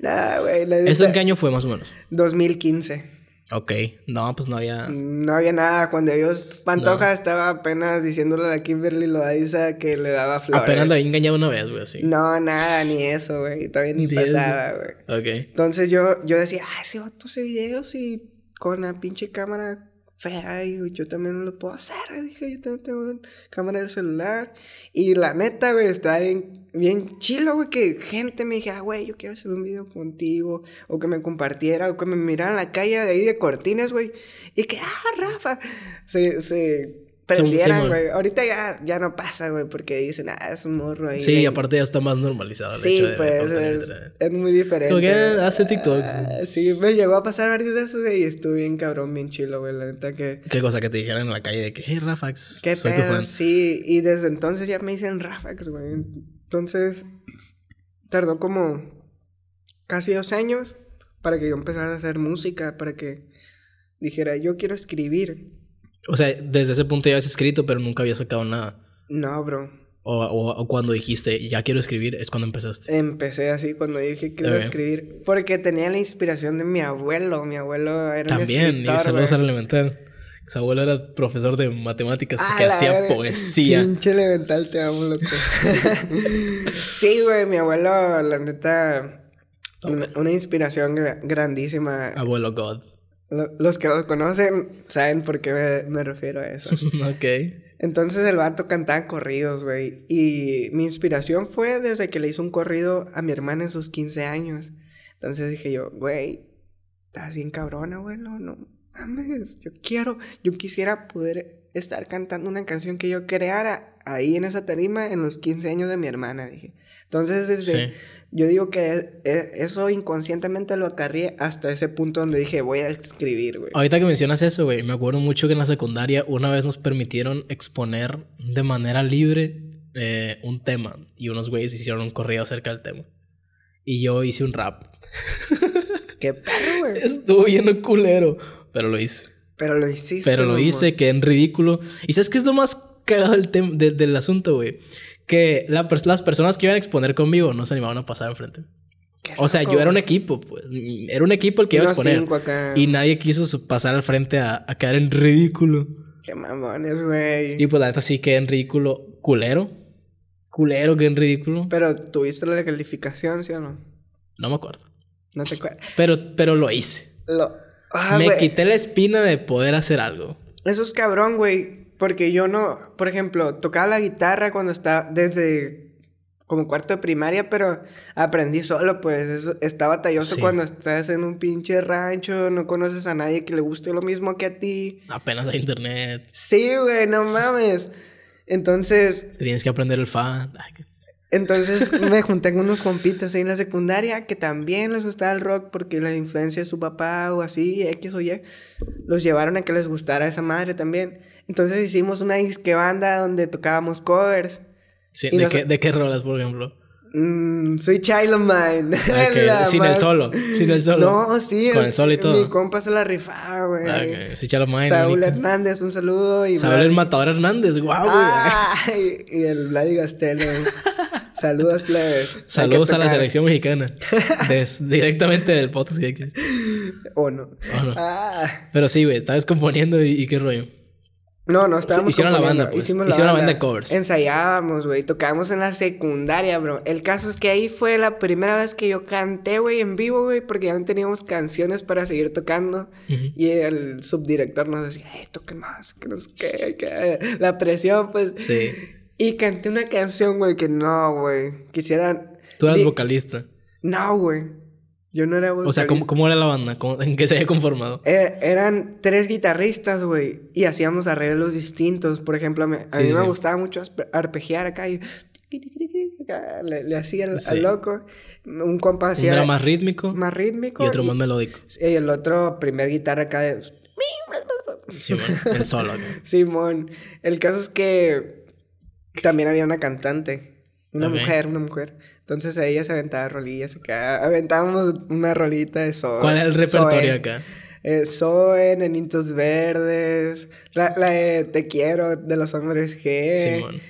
Nada, güey. ¿Eso en qué año fue más o menos? 2015. Ok, no, pues no había. No había nada. Cuando ellos Pantoja estaba apenas diciéndole a Kimberly Loaiza que le daba flores. Apenas lo había engañado una vez, güey, así. No, nada, ni eso, güey. Todavía ni, pasaba, güey. Ok. Entonces yo, yo decía, ah, ese vato hace videos y con la pinche cámara fea y yo también no lo puedo hacer. Dije, yo también tengo cámara de celular. Y la neta, güey, está bien bien chilo, güey, que gente me dijera, güey, yo quiero hacer un video contigo, o que me compartiera, o que me mirara en la calle de ahí de Cortines, güey, y que, ah, Rafa, se, se prendieran, güey. Ahorita ya, ya no pasa, güey, porque dicen, ah, es un morro ahí. Sí, aparte ya está más normalizado. El sí, hecho de pues es, es, muy diferente. Yo ah, hace TikToks. Ah, sí, me llegó a pasar varias eso güey, y estuve bien cabrón, bien chilo, güey, la neta que. Qué cosa que te dijeran en la calle de que, hey, Rafax, soy tu fan. Sí, y desde entonces ya me dicen Rafax, güey. Entonces, tardó como casi dos años para que yo empezara a hacer música, para que dijera, yo quiero escribir. O sea, desde ese punto ya habías escrito, pero nunca había sacado nada. No, bro. O, cuando dijiste, ya quiero escribir, es cuando empezaste. Empecé así, cuando dije, quiero escribir. Porque tenía la inspiración de mi abuelo. Mi abuelo era También, un escritor, y saludos al elemental. Su abuelo era profesor de matemáticas y que hacía poesía. Pinche elemental, te amo, loco. sí, güey, mi abuelo, la neta. Una, inspiración grandísima. Abuelo God. los que lo conocen saben por qué me, refiero a eso. ok. Entonces el vato cantaba corridos, güey. Y mi inspiración fue desde que le hizo un corrido a mi hermana en sus 15 años. Entonces dije yo, güey, estás bien cabrón, abuelo, no, mames, yo quiero, yo quisiera poder estar cantando una canción que yo creara ahí en esa tarima en los 15 años de mi hermana, dije. Entonces, desde, yo digo que eh, eso inconscientemente lo acarrié hasta ese punto donde dije, voy a escribir, güey. Ahorita que mencionas eso, güey, me acuerdo mucho que en la secundaria una vez nos permitieron exponer de manera libre eh, un tema y unos güeyes hicieron un corrido acerca del tema. Y yo hice un rap. Qué perro, güey. Estuvo lleno culero. Pero lo hice. Pero lo hiciste. Pero lo hice, quedé en ridículo. ¿Y sabes qué es lo más cagado del, asunto, güey? Que las personas que iban a exponer conmigo no se animaban a pasar enfrente. O sea, yo era un equipo, pues. Era un equipo el que iba a exponer. Y nadie quiso pasar al frente a, quedar en ridículo. Qué mamones, güey. Y pues la neta sí quedé en ridículo. Culero. Culero, que en ridículo. Pero tuviste la calificación, ¿sí o no? No me acuerdo. No te acuerdas. Pero, pero lo hice. Lo Ah, me quité la espina de poder hacer algo. Eso es cabrón, güey. Porque yo no, por ejemplo, tocaba la guitarra cuando estaba desde como cuarto de primaria, pero aprendí solo, pues eso está batalloso cuando estás en un pinche rancho, no conoces a nadie que le guste lo mismo que a ti. Apenas hay internet. Sí, güey, no mames. Entonces... Tienes que aprender el fan. Entonces me junté con unos compitas ahí en la secundaria que también les gustaba el rock porque la influencia de su papá o así, X o Y, los llevaron a que les gustara esa madre también. Entonces hicimos una disque banda donde tocábamos covers. ¿de, qué, ¿De qué rolas, por ejemplo? Mm, soy Child of Mine. sin el solo. Sin el solo. No, sí. Con el, solo y todo. Mi compa se la rifaba, güey. Ah, soy Child of Mine. Saúl Hernández, un saludo. Y Saúl el Matador Hernández, guau, güey. Ah, y, el Vladi Saludos, plebes. Saludos a la selección mexicana. directamente del podcast O no. Ah. Pero sí, güey, estabas componiendo y, qué rollo. No, no, estábamos pues. Hicimos la banda, Hicimos la banda. de covers. Ensayábamos, güey. Tocábamos en la secundaria, bro. El caso es que ahí fue la primera vez que yo canté, güey, en vivo, güey. Porque ya no teníamos canciones para seguir tocando. Y el subdirector nos decía, eh, toque más, que nos... Que, que... La presión, pues... Sí. Y canté una canción, güey, que no, güey. Quisiera. Tú eras vocalista. No, güey. Yo no era vocalista. O sea, ¿cómo, cómo era la banda? ¿En qué se había conformado? Eh, eran tres guitarristas, güey. Y hacíamos arreglos distintos. Por ejemplo, a, mí, me gustaba mucho arpegiar acá. Y... Le, hacía al, loco. Un compás hacía. era más rítmico. Más rítmico. Y otro más melódico. Y el otro, primer guitarra acá de. Simón, el solo. Simón. El caso es que también había una cantante. Una mujer, una mujer. Entonces ella se aventaba rolillas acá. Aventábamos una rolita de Zoe. ¿Cuál es el repertorio acá? Eh, Zoe, Nenitos Verdes, la, de Te Quiero de los Hombres G. Simón.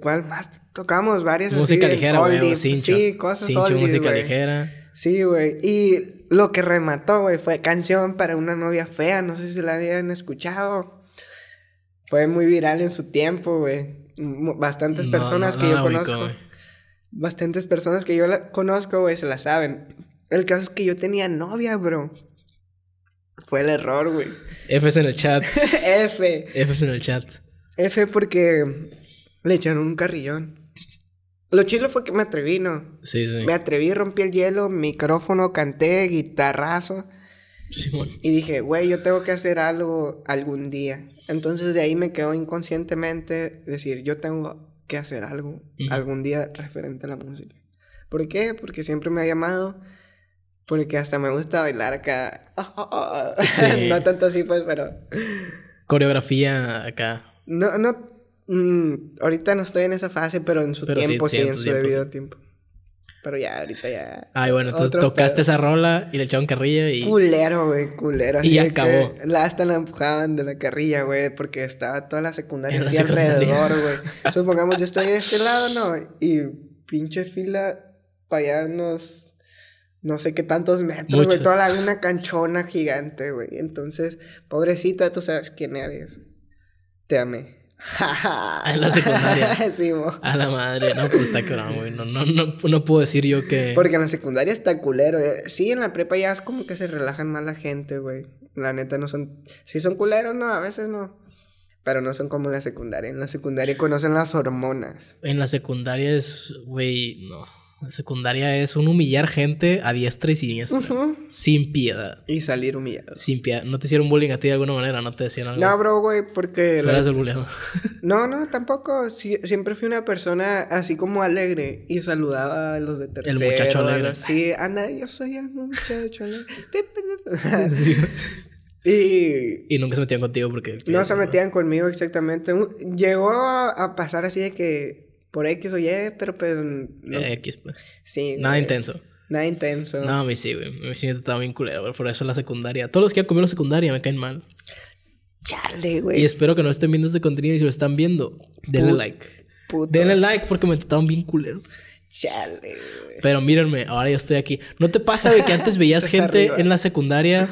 ¿Cuál más? Tocamos varias Música así, ligera, güey. Sí, cosas Cincho, música ligera. Sí, güey. Y lo que remató, güey, fue Canción para una novia fea. No sé si la habían escuchado. Fue muy viral en su tiempo, güey bastantes personas que yo conozco. bastantes personas que yo conozco, güey, se la saben. El caso es que yo tenía novia, bro. Fue el error, güey. F es en el chat. F. F es en el chat. F porque le echaron un carrillón. Lo chido fue que me atreví, ¿no? Sí, sí. Me atreví, rompí el hielo, micrófono, canté, guitarrazo. Simón. Y dije, güey, yo tengo que hacer algo algún día. Entonces de ahí me quedó inconscientemente decir, yo tengo que hacer algo algún día referente a la música. ¿Por qué? Porque siempre me ha llamado, porque hasta me gusta bailar acá. no tanto así pues, pero... Coreografía acá. No, no, mm, ahorita no estoy en esa fase, pero en su tiempo, sí, en, su debido tiempo. Pero ya, ahorita ya. Ay, bueno, entonces tocaste esa rola y le echaron carrilla y. Culero, güey, culero. Así y acabó. La hasta la empujaban de la carrilla, güey, porque estaba toda la secundaria así alrededor, güey. Supongamos, yo estoy de este lado, ¿no? Y pinche fila para allá unos... no sé qué tantos metros, güey, toda una canchona gigante, güey. Entonces, pobrecita, tú sabes quién eres. Te amé en la secundaria. A la madre, no, pues, está No, puedo decir yo que. Porque en la secundaria está culero. Eh. Sí, en la prepa ya es como que se relajan más la gente, güey. La neta no son. Sí son culeros, no, a veces no. Pero no son como en la secundaria. En la secundaria conocen las hormonas. En la secundaria es, güey, no. La secundaria es un humillar gente a diestra y siniestra. Sin piedad. Y salir humillado. Sin piedad. ¿No te hicieron bullying a ti de alguna manera? ¿No te decían algo? No, bro, güey, porque... Tú el bullying? no, no, tampoco. siempre fui una persona así como alegre. Y saludaba a los de tercero. El muchacho alegre. Sí, anda, yo soy el muchacho alegre. Y, y, nunca se metían contigo porque... No se metían conmigo exactamente. Llegó a pasar así de que por X o Y, pero pues... Eh, X, pues. Sí. Nada intenso. Nada intenso. No, a mí sí, güey. Me siento tan bien culero, güey. Por eso en la secundaria. Todos los que han comido la secundaria me caen mal. Chale, güey. Y espero que no estén viendo este contenido y si lo están viendo, denle like. Denle like porque me trataban bien culero. Chale, güey. Pero mírenme, ahora yo estoy aquí. ¿No te pasa, de que antes veías gente en la secundaria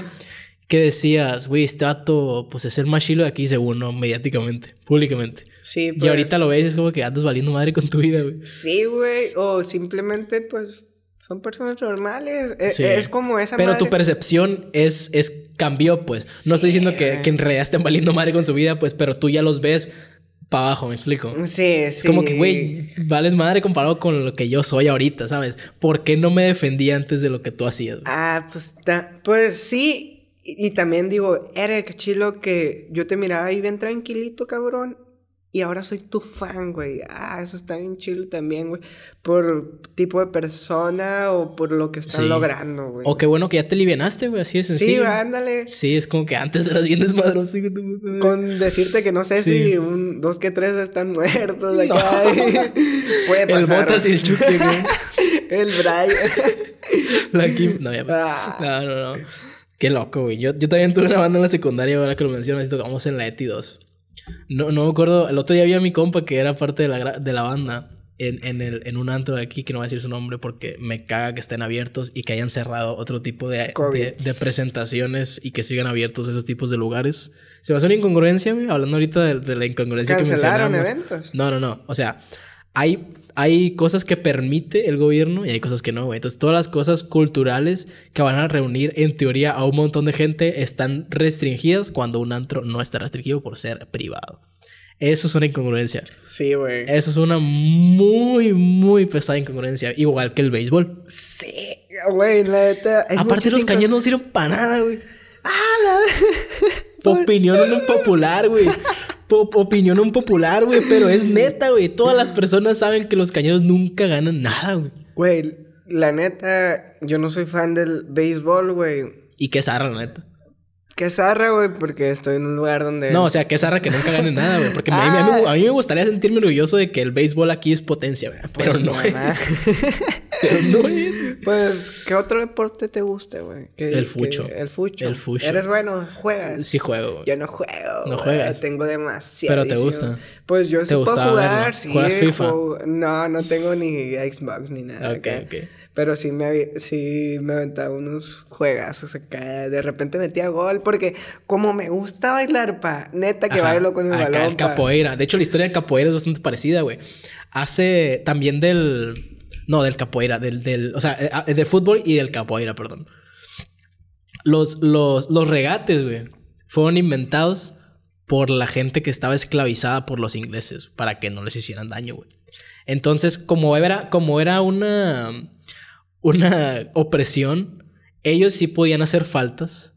que decías, güey, este vato, pues es el más chilo de aquí, según, no, mediáticamente, públicamente y ahorita pues. lo ves es como que andas valiendo madre con tu vida, güey. Sí, güey. O simplemente, pues, son personas normales. E-, es, como esa Pero tu percepción es, es cambió, pues. No estoy diciendo que, que en realidad estén valiendo madre con su vida, pues, pero tú ya los ves para abajo, ¿me explico? Sí, es Como que, güey, vales madre comparado con lo que yo soy ahorita, ¿sabes? ¿Por qué no me defendí antes de lo que tú hacías? Ah, pues, pues sí. Y, también digo, Eric, chilo, que yo te miraba ahí bien tranquilito, cabrón. Y ahora soy tu fan, güey. Ah, eso está bien chido también, güey. Por tipo de persona o por lo que están logrando, güey. O qué bueno que ya te livianaste, güey. Así es sencillo. Sí, ándale. Sí, es como que antes eras bien desmadroso. Con decirte que no sé si un, dos que tres están muertos acá. No. pasar. El Botas y el chute, güey. el Brian. La Kim. No, ya. Pues. Ah. No, no, no. Qué loco, güey. Yo, yo también tuve una banda en la secundaria, ahora que lo mencionas. Tocamos en la ETI 2. No, no me acuerdo. El otro día había mi compa que era parte de la, de la banda en, el, en un antro de aquí, que no voy a decir su nombre porque me caga que estén abiertos y que hayan cerrado otro tipo de, de, presentaciones y que sigan abiertos esos tipos de lugares. Se me en incongruencia, hablando ahorita de, la incongruencia que mencionamos. eventos? No, no, no. O sea, hay hay cosas que permite el gobierno y hay cosas que no, güey. Entonces, todas las cosas culturales que van a reunir en teoría a un montón de gente están restringidas cuando un antro no está restringido por ser privado. Eso es una incongruencia. Sí, güey. Eso es una muy, muy pesada incongruencia. Igual que el béisbol. Sí, güey, Aparte, los cañones no sirven para nada, güey. ¡Ah, Opinión no popular, güey opinión un popular, güey, pero es neta, güey. Todas las personas saben que los cañeros nunca ganan nada, güey. Güey, la neta, yo no soy fan del béisbol, güey. ¿Y qué zarra, la neta? Que zarra, güey, porque estoy en un lugar donde. No, o sea, que zarra que nunca gane nada, güey. Porque a, mí, a, ah. me gustaría sentirme orgulloso de que el béisbol aquí es potencia, güey. Pues pero no es. pero no es, Pues, ¿qué otro deporte te guste, güey? El fucho. el fucho. El fucho. ¿Eres bueno? ¿Juegas? Sí, juego. Yo no juego. No juegas. Tengo demasiado. Pero te gusta. Pues yo sí puedo jugar. ¿Juegas FIFA? No, no tengo ni Xbox ni nada. Ok, ok. Pero sí me, me aventaba unos juegazos acá. De repente metía gol porque como me gusta bailar, pa. Neta que bailo con el acá El capoeira. De hecho, la historia del capoeira es bastante parecida, güey. Hace también del... No, del capoeira. Del, o sea, eh, ah, del fútbol y del capoeira, perdón. Los, los, regates, güey, fueron inventados por la gente que estaba esclavizada por los ingleses para que no les hicieran daño, güey. Entonces, como era, como era una una opresión, ellos sí podían hacer faltas.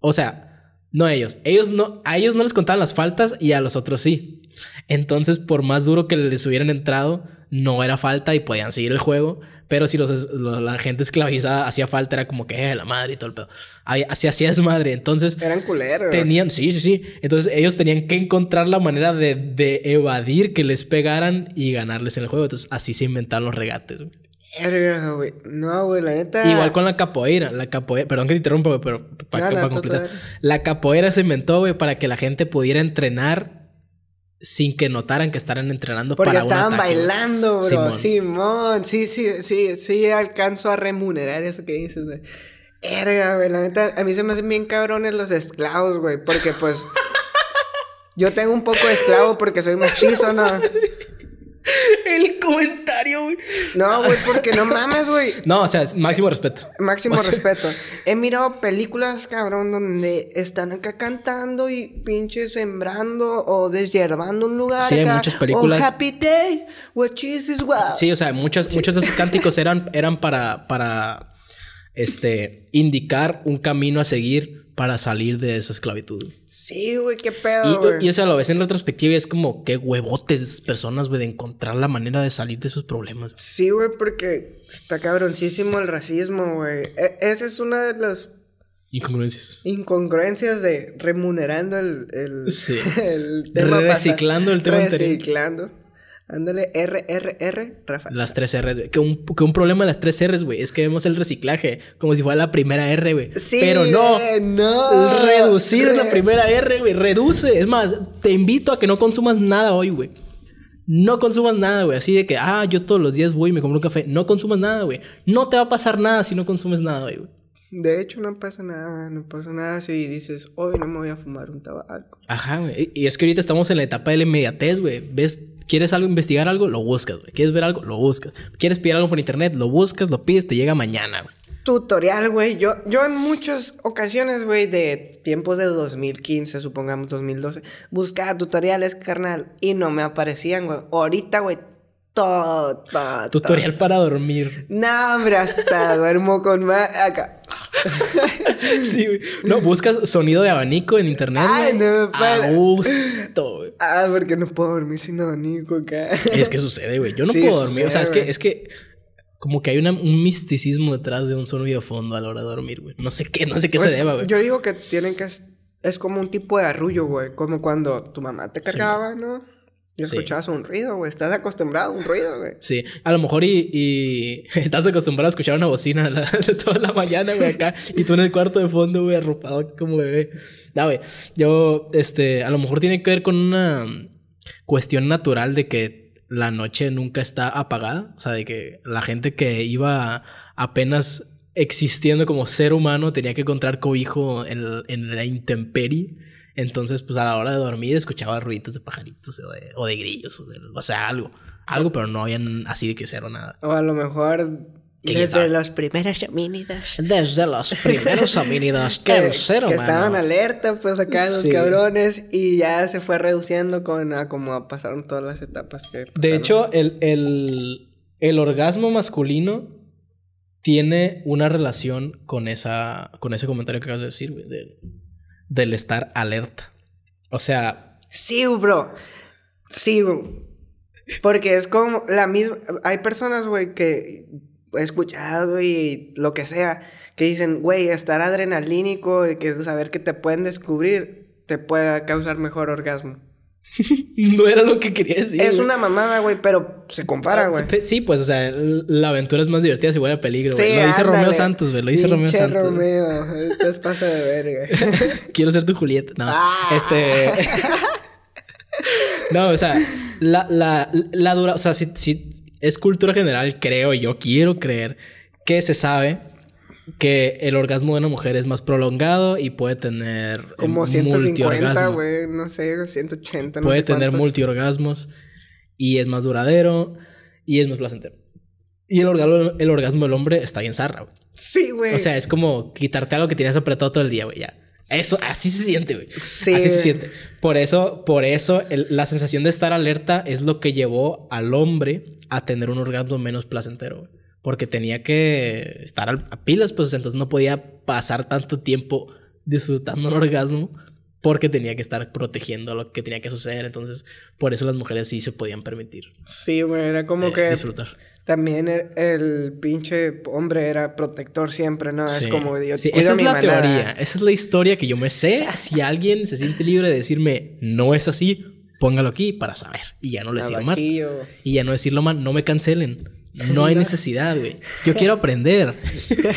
O sea, no ellos. ellos no, a ellos no les contaban las faltas y a los otros sí. Entonces, por más duro que les hubieran entrado, no era falta y podían seguir el juego. Pero si los, la gente esclavizada hacía falta, era como que eh, la madre y todo el pedo. Así hacía es madre. Entonces. Eran culeros. Tenían, sí, sí, sí. Entonces ellos tenían que encontrar la manera de, de evadir que les pegaran y ganarles en el juego. Entonces así se inventaron los regates. Erga, güey. No, güey, la neta. Igual con la capoeira. La capoeira, perdón que te interrumpa, güey, pero para, completar. La capoeira se inventó, güey, para que la gente pudiera entrenar sin que notaran que estaran entrenando Porque para estaban un ataque, bailando, bro. Simón. Simón. Sí, sí, sí, sí, alcanzo a remunerar eso que dices, güey. Erga, güey, la neta. A mí se me hacen bien cabrones los esclavos, güey, porque pues. yo tengo un poco de esclavo porque soy mestizo, ¿no? El comentario, güey. No, güey, porque no mames, güey. No, o sea, máximo respeto. Máximo respeto. He mirado películas, cabrón, donde están acá cantando y pinches sembrando o deshierbando un lugar. Sí, hay muchas oh, películas. happy day, Sí, o sea, muchos, muchos de esos cánticos eran, eran para, para este, indicar un camino a seguir para salir de esa esclavitud. Sí, güey, qué pedo. Y, y, o sea, lo ves en retrospectiva y es como qué huevotes personas, güey, de encontrar la manera de salir de sus problemas. Sí, güey, porque está cabroncísimo el racismo, güey. E, esa es una de las Incongruencias. Incongruencias de remunerando el, el, sí. Reciclando el tema Reciclando. Ándale, R, R, R, Rafa. Las tres R's, güey. Que un, problema de las tres R's, güey, es que vemos el reciclaje como si fuera la primera R, güey. Sí, pero no. no. Reducir la primera R, güey. Reduce. Es más, te invito a que no consumas nada hoy, güey. No consumas nada, güey. Así de que, ah, yo todos los días voy y me como un café. No consumas nada, güey. No te va a pasar nada si no consumes nada hoy, güey. De hecho, no pasa nada, no pasa nada si dices, hoy no me voy a fumar un tabaco. Ajá, güey. Y es que ahorita estamos en la etapa de la inmediatez, güey. Ves ¿Quieres algo, investigar algo? Lo buscas, güey. ¿Quieres ver algo? Lo buscas. ¿Quieres pedir algo por internet? Lo buscas, lo pides, te llega mañana, güey. Tutorial, güey. Yo, yo en muchas ocasiones, güey, de tiempos de 2015, supongamos 2012, buscaba tutoriales, carnal, y no me aparecían, güey. Ahorita, güey, todo, todo. Tutorial para dormir. No, hombre, hasta duermo con Acá. sí, güey. No, buscas sonido de abanico en internet. Ay, no me A gusto, Ah, porque no puedo dormir sin abanico acá. Es que sucede, güey. Yo no puedo dormir. o sea, es que, es que como que hay un misticismo detrás de un sonido fondo a la hora de dormir, güey. No sé qué, no sé qué pues, se deba, güey. Yo digo que tienen que... Es como un tipo de arrullo, güey. Como cuando tu mamá te cagaba, ¿no? Yo un ruido, güey. Estás acostumbrado a un ruido, güey. Sí. A lo mejor y, estás acostumbrado a escuchar una bocina de toda la mañana, güey, acá. y tú en el cuarto de fondo, güey, arropado como bebé. No, güey. Yo, este, a lo mejor tiene que ver con una cuestión natural de que la noche nunca está apagada. O sea, de que la gente que iba apenas existiendo como ser humano tenía que encontrar cobijo en, en la intemperie entonces, pues a la hora de dormir escuchaba ruiditos de pajaritos o de, grillos, o, de, o sea, algo. Algo, pero no habían así de que cero nada. O a lo mejor desde las primeros homínidos. Desde los primeros homínidos. que, Que estaban alerta, pues acá los cabrones. Y ya se fue reduciendo con como pasaron todas las etapas que. De hecho, el, el, el, orgasmo masculino tiene una relación con esa. con ese comentario que acabas de decir, güey. De, del estar alerta. O sea. Sí, bro. Sí, Porque es como la misma. Hay personas, güey, que he escuchado y lo que sea, que dicen, güey, estar adrenalínico, que saber que te pueden descubrir, te puede causar mejor orgasmo. no era lo que quería decir. Es una mamada, güey, pero se compara, ah, güey. Sí, pues, o sea, la aventura es más divertida si a peligro, güey. Lo dice Romeo Santos, güey. Lo dice Romeo Santos. Romeo, pasa de verga. Quiero ser tu Julieta. No, ah. este. no, o sea, la, la, la dura. O sea, si, es cultura general, creo yo, quiero creer que se sabe que el orgasmo de una mujer es más prolongado y puede tener. Eh, como 150, güey, no sé, 180, no Puede tener multiorgasmos y es más duradero y es más placentero. Y el orgasmo, el orgasmo del hombre está bien zarra, güey. Sí, güey. O sea, es como quitarte algo que tienes apretado todo el día, güey, ya. Eso, así se siente, güey. Sí. Así se siente. Por eso, por eso la sensación de estar alerta es lo que llevó al hombre a tener un orgasmo menos placentero, güey porque tenía que estar a pilas, pues entonces no podía pasar tanto tiempo disfrutando el orgasmo porque tenía que estar protegiendo lo que tenía que suceder. Entonces, por eso las mujeres sí se podían permitir. Sí, bueno, era como eh, que... Disfrutar. También el, pinche hombre era protector siempre, ¿no? Es como Dios. esa es la teoría, esa es la historia que yo me sé. Si alguien se siente libre de decirme, no es así, póngalo aquí para saber. Y ya no le decirlo mal. Y ya no decirlo mal, no me cancelen. No hay necesidad, güey. Yo quiero aprender.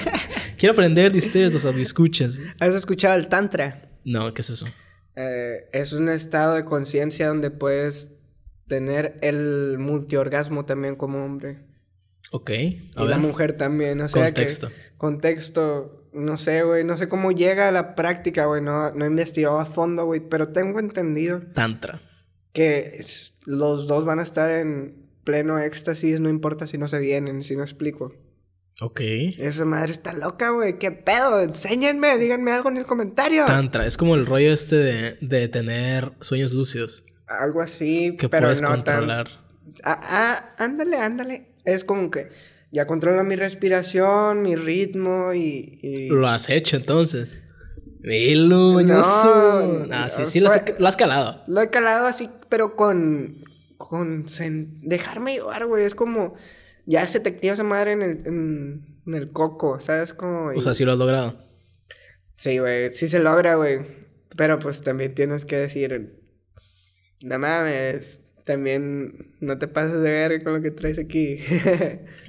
quiero aprender de ustedes, los escuchas. ¿Has escuchado el Tantra? No, ¿qué es eso? Eh, es un estado de conciencia donde puedes tener el multiorgasmo también como hombre. Ok. y la mujer también. O sea contexto. contexto. No sé, güey. No sé cómo llega a la práctica, güey. No, he investigado a fondo, güey. Pero tengo entendido. Tantra. Que los dos van a estar en pleno éxtasis, no importa si no se vienen, si no explico. Ok. Esa madre está loca, güey. ¿Qué pedo? Enséñenme, díganme algo en el comentario. Tantra, es como el rollo este de, tener sueños lúcidos. Algo así, pero no Tan... Ah, ah, ándale, ándale. Es como que ya controla mi respiración, mi ritmo y. Lo has hecho entonces. Milo, no, ah, sí, sí has, pues, lo has calado. Lo he calado así, pero con dejarme llevar, güey. Es como, ya se te activa esa madre en el, coco, ¿sabes? Como, O sea, sí lo has logrado. Sí, güey, sí se logra, güey. Pero pues también tienes que decir, no mames, también no te pases de ver con lo que traes aquí.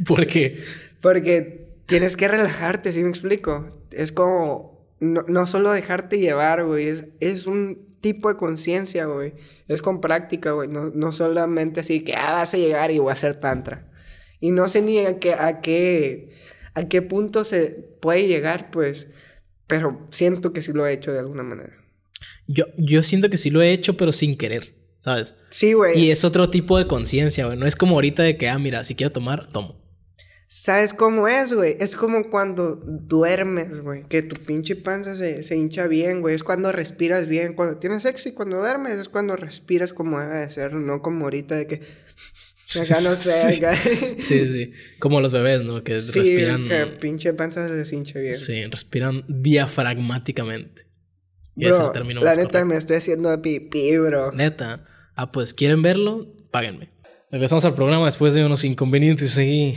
¿Por qué? Porque tienes que relajarte, si ¿sí me explico. Es como, no, solo dejarte llevar, güey, es, es un tipo de conciencia, güey. Es con práctica, güey. No, solamente así que, ah, vas a llegar y voy a hacer tantra. Y no sé ni a qué, a qué, a qué punto se puede llegar, pues. Pero siento que sí lo he hecho de alguna manera. Yo, yo siento que sí lo he hecho, pero sin querer, ¿sabes? Sí, güey. Y es otro tipo de conciencia, güey. No es como ahorita de que, ah, mira, si quiero tomar, tomo. ¿Sabes cómo es, güey? Es como cuando duermes, güey. Que tu pinche panza se, hincha bien, güey. Es cuando respiras bien. Cuando tienes sexo y cuando duermes es cuando respiras como debe de ser. No como ahorita de que... Acá no sé, sí. sí, Como los bebés, ¿no? Que sí, respiran... que pinche panza se les hincha bien. Sí, respiran diafragmáticamente. Y es el término la neta me estoy haciendo pipí, bro. Neta. Ah, pues, ¿quieren verlo? Páguenme. Regresamos al programa después de unos inconvenientes ahí...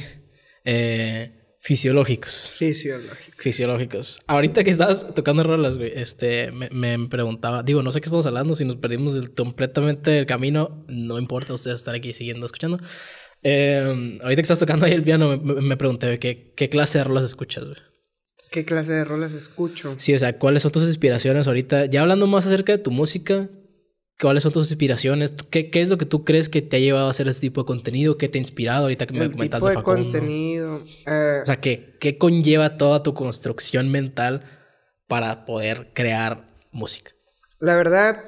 Eh, fisiológicos. Fisiológicos. Fisiológicos. Ahorita que estabas tocando rolas, güey, este, me, preguntaba, digo, no sé qué estamos hablando, si nos perdimos completamente el camino, no importa, ustedes estar aquí siguiendo, escuchando. Em, ahorita que estás tocando ahí el piano, me, pregunté, ¿qué, ¿qué, clase de rolas escuchas, güey? ¿Qué clase de rolas escucho? Sí, o sea, ¿cuáles son tus inspiraciones ahorita? Ya hablando más acerca de tu música, ¿Cuáles son tus inspiraciones? ¿Qué, es lo que tú crees que te ha llevado a hacer este tipo de contenido? ¿Qué te ha inspirado ahorita que me El tipo de, contenido. Eh. O sea, ¿qué, ¿qué conlleva toda tu construcción mental para poder crear música? La verdad,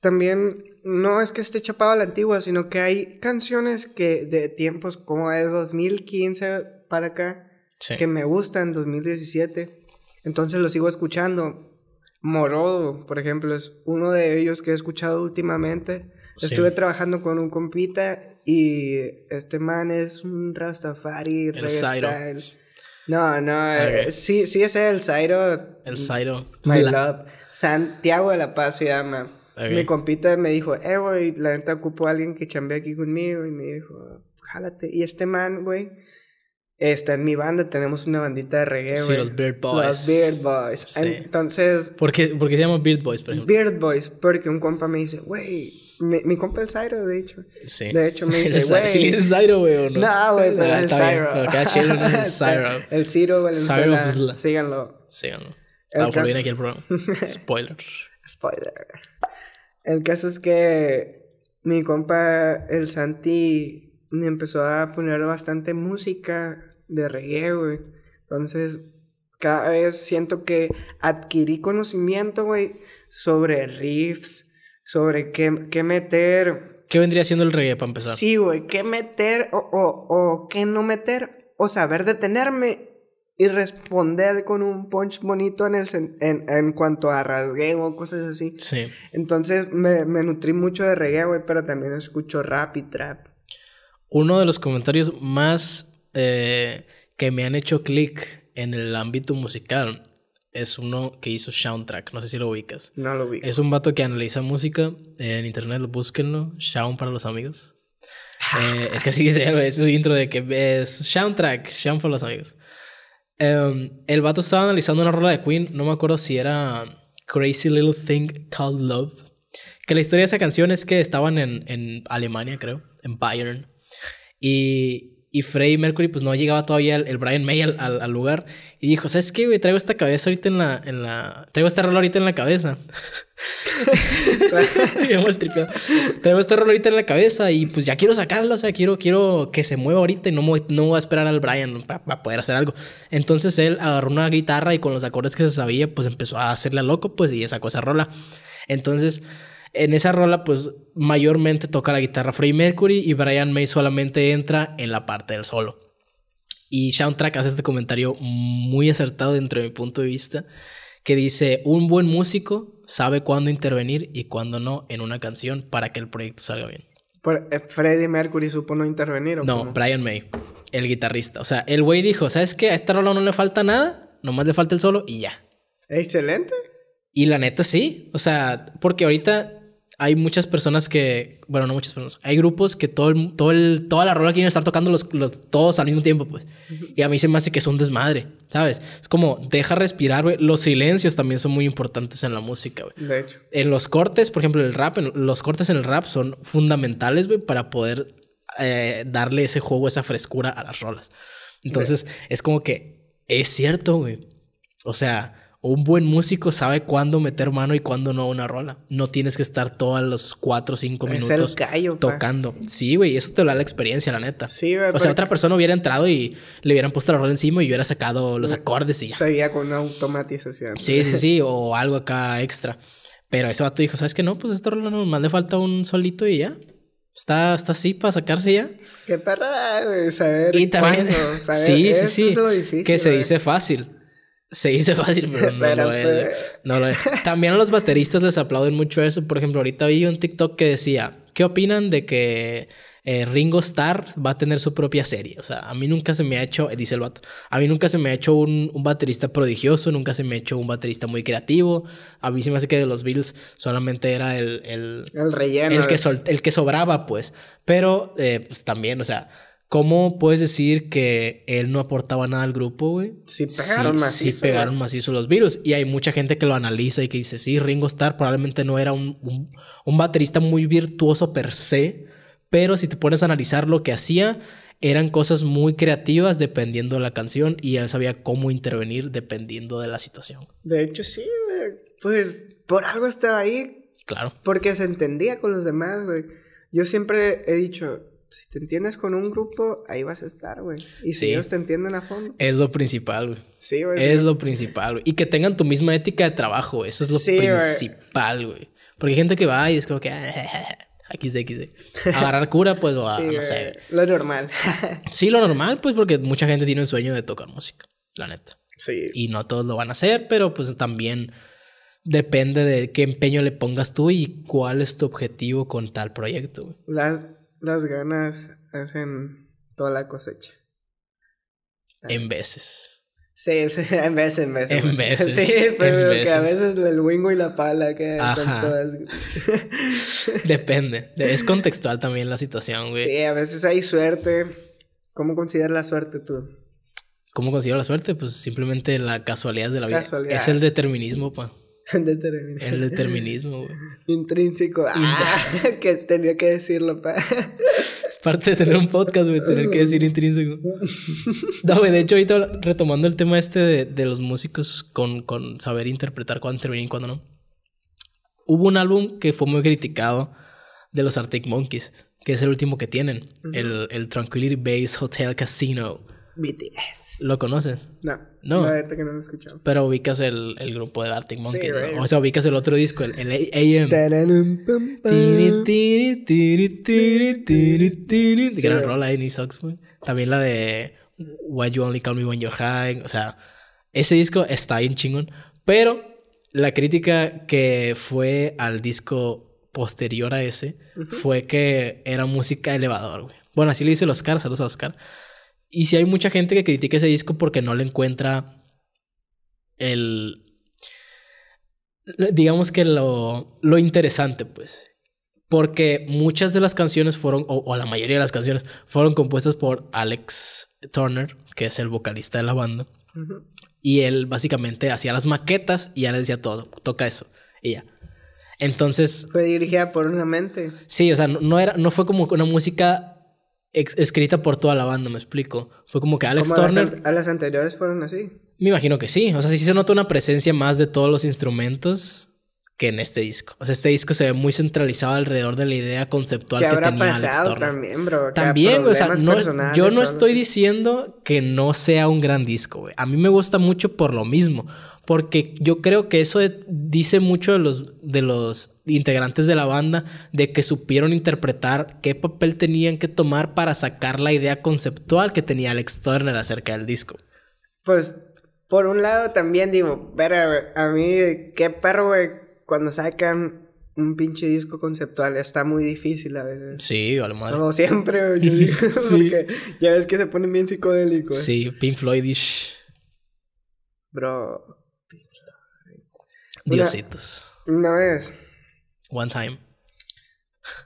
también no es que esté chapado a la antigua, sino que hay canciones que de tiempos como de 2015 para acá, que me gustan, 2017. Entonces lo sigo escuchando Morodo, por ejemplo, es uno de ellos que he escuchado últimamente. Estuve trabajando con un compita y este man es un Rastafari, el Zairo. No, no, ah, eh, sí, sí es el Zairo. El Zairo. My love. Santiago de la Paz se llama. Mi compita me dijo, eh, güey, la neta ocupo a alguien que chambea aquí conmigo. Y me dijo, jálate. Y este man, güey, este, en mi banda tenemos una bandita de reggae. Sí, los Beard Boys. Los Beard Boys. Sí. Entonces. ¿Por qué, se llama Beard Boys, por ejemplo? Beard Boys, porque un compa me dice, güey. Mi, compa el Zyro, de hecho. Sí. De hecho, me dice, güey. Si le dices güey, o no. No, güey, pero ah, el Zairo. el Zyro. El Zyro, Síganlo. Síganlo. Ah, por viene aquí el programa. Spoiler. Spoiler. El caso es que mi compa, el Santi, me empezó a poner bastante música de reggae, güey. Entonces, cada vez siento que adquirí conocimiento, güey, sobre riffs, sobre qué, meter. ¿Qué vendría siendo el reggae para empezar? Sí, güey, qué meter o, qué no meter, o saber detenerme y responder con un punch bonito en, el, en, en cuanto a rasgueo o cosas así. Sí. Entonces me, me nutrí mucho de reggae, güey, pero también escucho rap y trap uno de los comentarios más eh, que me han hecho clic en el ámbito musical es uno que hizo Soundtrack. No sé si lo ubicas. No lo ubico. Es un vato que analiza música. En internet, búsquenlo. Sound para los amigos. Eh, es que así dice es su intro de que es Soundtrack. Sound para los amigos. Em, el vato estaba analizando una rola de Queen. No me acuerdo si era Crazy Little Thing Called Love. Que la historia de esa canción es que estaban en, en Alemania, creo. En Bayern y, y Freddie Mercury, pues no llegaba todavía el, Brian May al, lugar. Y dijo, ¿sabes qué, güey? Traigo esta cabeza ahorita en la... En la... Traigo esta rola ahorita en la cabeza. Traigo esta rola ahorita en la cabeza y pues ya quiero sacarla. O sea, quiero, quiero que se mueva ahorita y no, no voy a esperar al Brian para poder hacer algo. Entonces él agarró una guitarra y con los acordes que se sabía, pues empezó a hacerle a loco, pues, y sacó esa rola. Entonces, en esa rola, pues mayormente toca la guitarra Freddie Mercury y Brian May solamente entra en la parte del solo. Y Soundtrack hace este comentario muy acertado dentro de mi punto de vista, que dice, un buen músico sabe cuándo intervenir y cuándo no en una canción para que el proyecto salga bien. Eh, ¿Freddie Mercury supo no intervenir? ¿o no, Brian May, el guitarrista. O sea, el güey dijo, ¿sabes qué? A esta rola no le falta nada, nomás le falta el solo y ya. Excelente. Y la neta sí, o sea, porque ahorita hay muchas personas que, bueno, no muchas personas, hay grupos que todo todo toda la rola quieren estar tocando los, todos al mismo tiempo, pues. Y a mí se me hace que es un desmadre, ¿sabes? Es como, deja respirar, güey. Los silencios también son muy importantes en la música, güey. De hecho. En los cortes, por ejemplo, el rap, los cortes en el rap son fundamentales, güey, para poder eh, darle ese juego, esa frescura a las rolas. Entonces, es como que, es cierto, güey. O sea, un buen músico sabe cuándo meter mano y cuándo no una rola. No tienes que estar todos los cuatro o cinco minutos tocando. Sí, güey, eso te da la experiencia, la neta. Sí, O sea, otra persona hubiera entrado y le hubieran puesto la rola encima y hubiera sacado los mm, acordes y ya. Sabía con una automatización. Sí, sí, sí, o algo acá extra. Pero ese vato dijo, ¿sabes qué? No, pues esta rola nos le falta un solito y ya. Está, está así para sacarse ya. Qué perra, güey, saber. Y también. sí, sí, sí. que se dice fácil. Se dice fácil, pero pues, eh. no, lo es, También a los bateristas les aplauden mucho eso. Por ejemplo, ahorita vi un TikTok que decía, ¿qué opinan de que eh, Ringo Starr va a tener su propia serie? O sea, a mí nunca se me ha hecho, dice el vato, a mí nunca se me ha hecho un, baterista prodigioso, nunca se me ha hecho un baterista muy creativo. A mí se me hace que de los Bills solamente era el... El, el relleno. El que, sobraba, pues. Pero, eh, pues, también, o sea ¿Cómo puedes decir que él no aportaba nada al grupo, güey? Sí pegaron macizo. Sí pegaron macizo los virus. Y hay mucha gente que lo analiza y que dice, sí, Ringo Starr probablemente no era un baterista muy virtuoso per se, pero si te pones a analizar lo que hacía, eran cosas muy creativas dependiendo de la canción y él sabía cómo intervenir dependiendo de la situación. De hecho, sí, güey. Pues por algo estaba ahí. Claro. Porque se entendía con los demás, güey. Yo siempre he dicho, si te entiendes con un grupo, ahí vas a estar, güey. Y si ellos te entienden a fondo. Es lo principal, güey. Sí, güey. Es lo principal, güey. Y que tengan tu misma ética de trabajo, Eso es lo principal, güey. Porque hay gente que va y es como que... Aquí sé, aquí sé. Agarrar cura, pues, no sé. Lo normal. sí, lo normal, pues, porque mucha gente tiene el sueño de tocar música, la neta. Sí. Y no todos lo van a hacer, pero pues también depende de qué empeño le pongas tú y cuál es tu objetivo con tal proyecto las ganas hacen toda la cosecha. Ah. En veces. Sí, en veces, en veces. En veces. Sí, pero que a veces el wingo y la pala que Ajá. Depende. Es contextual también la situación, güey. Sí, a veces hay suerte. ¿Cómo consideras la suerte tú? ¿Cómo considero la suerte? Pues simplemente la casualidad de la vida. Es el determinismo, pa. El determinismo. El determinismo, güey. Intrínseco. Ah, que tenía que decirlo. Pa. Es parte de tener un podcast, güey, tener que decir intrínseco. No, de hecho, ahorita retomando el tema este de, los músicos con, saber interpretar cuándo terminan y cuándo no. Hubo un álbum que fue muy criticado de los Arctic Monkeys, que es el último que tienen, el, el Tranquility Base Hotel Casino. BTS. ¿Lo conoces? No. No. La que no lo he escuchado. Pero ubicas el, grupo de Arctic Monkey. Sí, O sea, ubicas el otro disco, el, el AM. Gran ahí de Socks, güey. También la de Why You Only Call Me When You're High. O sea, ese disco está bien chingón. Pero la crítica que fue al disco posterior a ese fue que era música elevador, güey. Bueno, así lo hizo el Oscar, saludos a Oscar. Y si hay mucha gente que critique ese disco porque no le encuentra el. Digamos que lo, lo interesante, pues. Porque muchas de las canciones fueron, o, la mayoría de las canciones, fueron compuestas por Alex Turner, que es el vocalista de la banda. Y él básicamente hacía las maquetas y ya le decía todo, toca eso. Y ya. Entonces. Fue dirigida por una mente. Sí, o sea, era, no fue como una música escrita por toda la banda, me explico. Fue como que Alex Turner. A las, anteriores fueron así. Me imagino que sí. O sea, sí se nota una presencia más de todos los instrumentos que en este disco. O sea, este disco se ve muy centralizado alrededor de la idea conceptual que tenía Alex Turner. También, bro. También, o sea, yo no estoy diciendo que no sea un gran disco, güey. A mí me gusta mucho por lo mismo porque yo creo que eso dice mucho de los, de los integrantes de la banda, de que supieron interpretar qué papel tenían que tomar para sacar la idea conceptual que tenía Alex Turner acerca del disco. Pues, por un lado también digo, pero a mí, qué perro, güey, cuando sacan un pinche disco conceptual está muy difícil a veces. Sí, a lo mejor. Como siempre, ya ves que se ponen bien psicodélicos. Sí, Pink Floydish. Bro. Diositos. Una, vez. One time.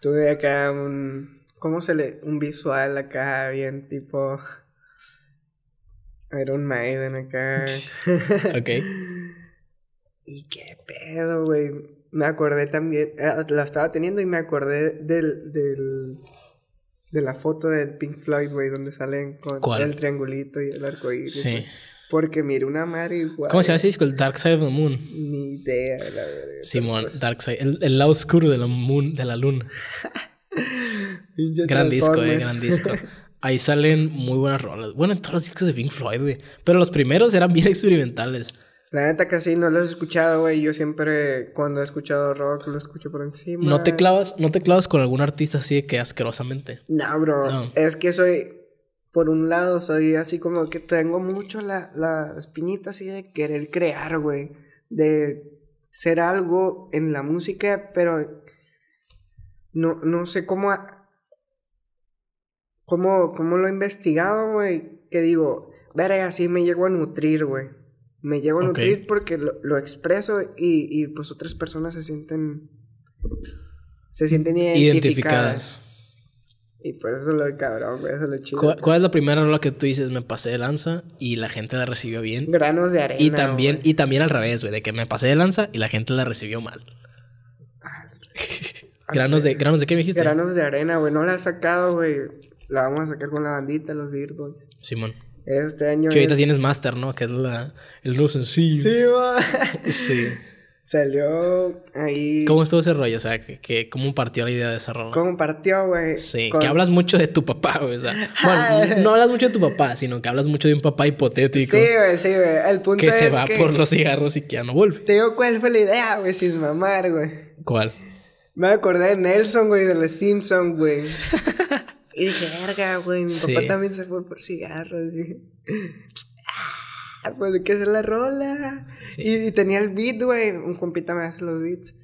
Tuve acá un. ¿Cómo se le.? Un visual acá, bien tipo. Iron Maiden acá. ok. y qué pedo, güey. Me acordé también. Ah, la estaba teniendo y me acordé del. del de la foto del Pink Floyd, güey, donde salen con el triangulito y el arco Sí. Porque mira, una igual... ¿Cómo se llama ese disco? El Dark Side of the Moon. Ni idea, la verdad. Simón, pues, Dark Side. El, lado oscuro de la, moon, de la luna. gran disco, eh, gran disco. Ahí salen muy buenas rolas. Bueno, en todos los discos de Pink Floyd, güey. Pero los primeros eran bien experimentales. La neta que sí, no los he escuchado, güey. Yo siempre, cuando he escuchado rock, lo escucho por encima. ¿No te clavas, no te clavas con algún artista así de que asquerosamente? No, bro. Es que soy por un lado, soy así como que tengo mucho la, la espinita así de querer crear, güey. De ser algo en la música, pero no, no sé cómo, lo he investigado, güey. Que digo, ver, así me llego a nutrir, güey. Me llego a nutrir porque lo, expreso y, pues otras personas se sienten... Se sienten identificadas. Y por eso lo cabrón, güey, eso lo chido. ¿Cuál, es la primera rola que tú dices, me pasé de lanza y la gente la recibió bien? Granos de arena. Y también, y también al revés, güey, de que me pasé de lanza y la gente la recibió mal. Ah, granos de, granos de qué me dijiste? Granos de arena, güey, no la has sacado, güey. La vamos a sacar con la bandita, los Virgos. Simón. Este año. Que ahorita tienes Master, ¿no? Que es la, el nuevo sencillo. Sí, sí. Salió ahí. ¿Cómo estuvo ese rollo? O sea, que, que ¿cómo partió la idea de ese rollo? ¿Cómo partió, güey? Sí, que hablas mucho de tu papá, güey. O sea, bueno, no hablas mucho de tu papá, sino que hablas mucho de un papá hipotético. Sí, güey, sí, güey. El punto que se va por los cigarros y que ya no vuelve. Te digo cuál fue la idea, güey, sin mamar, güey. ¿Cuál? Me acordé de Nelson, güey, de los Simpsons, güey. y dije, verga, güey, mi papá también se fue por cigarros, güey. pues que hacer la rola. Y, tenía el beat, güey. Un compita me hace los beats.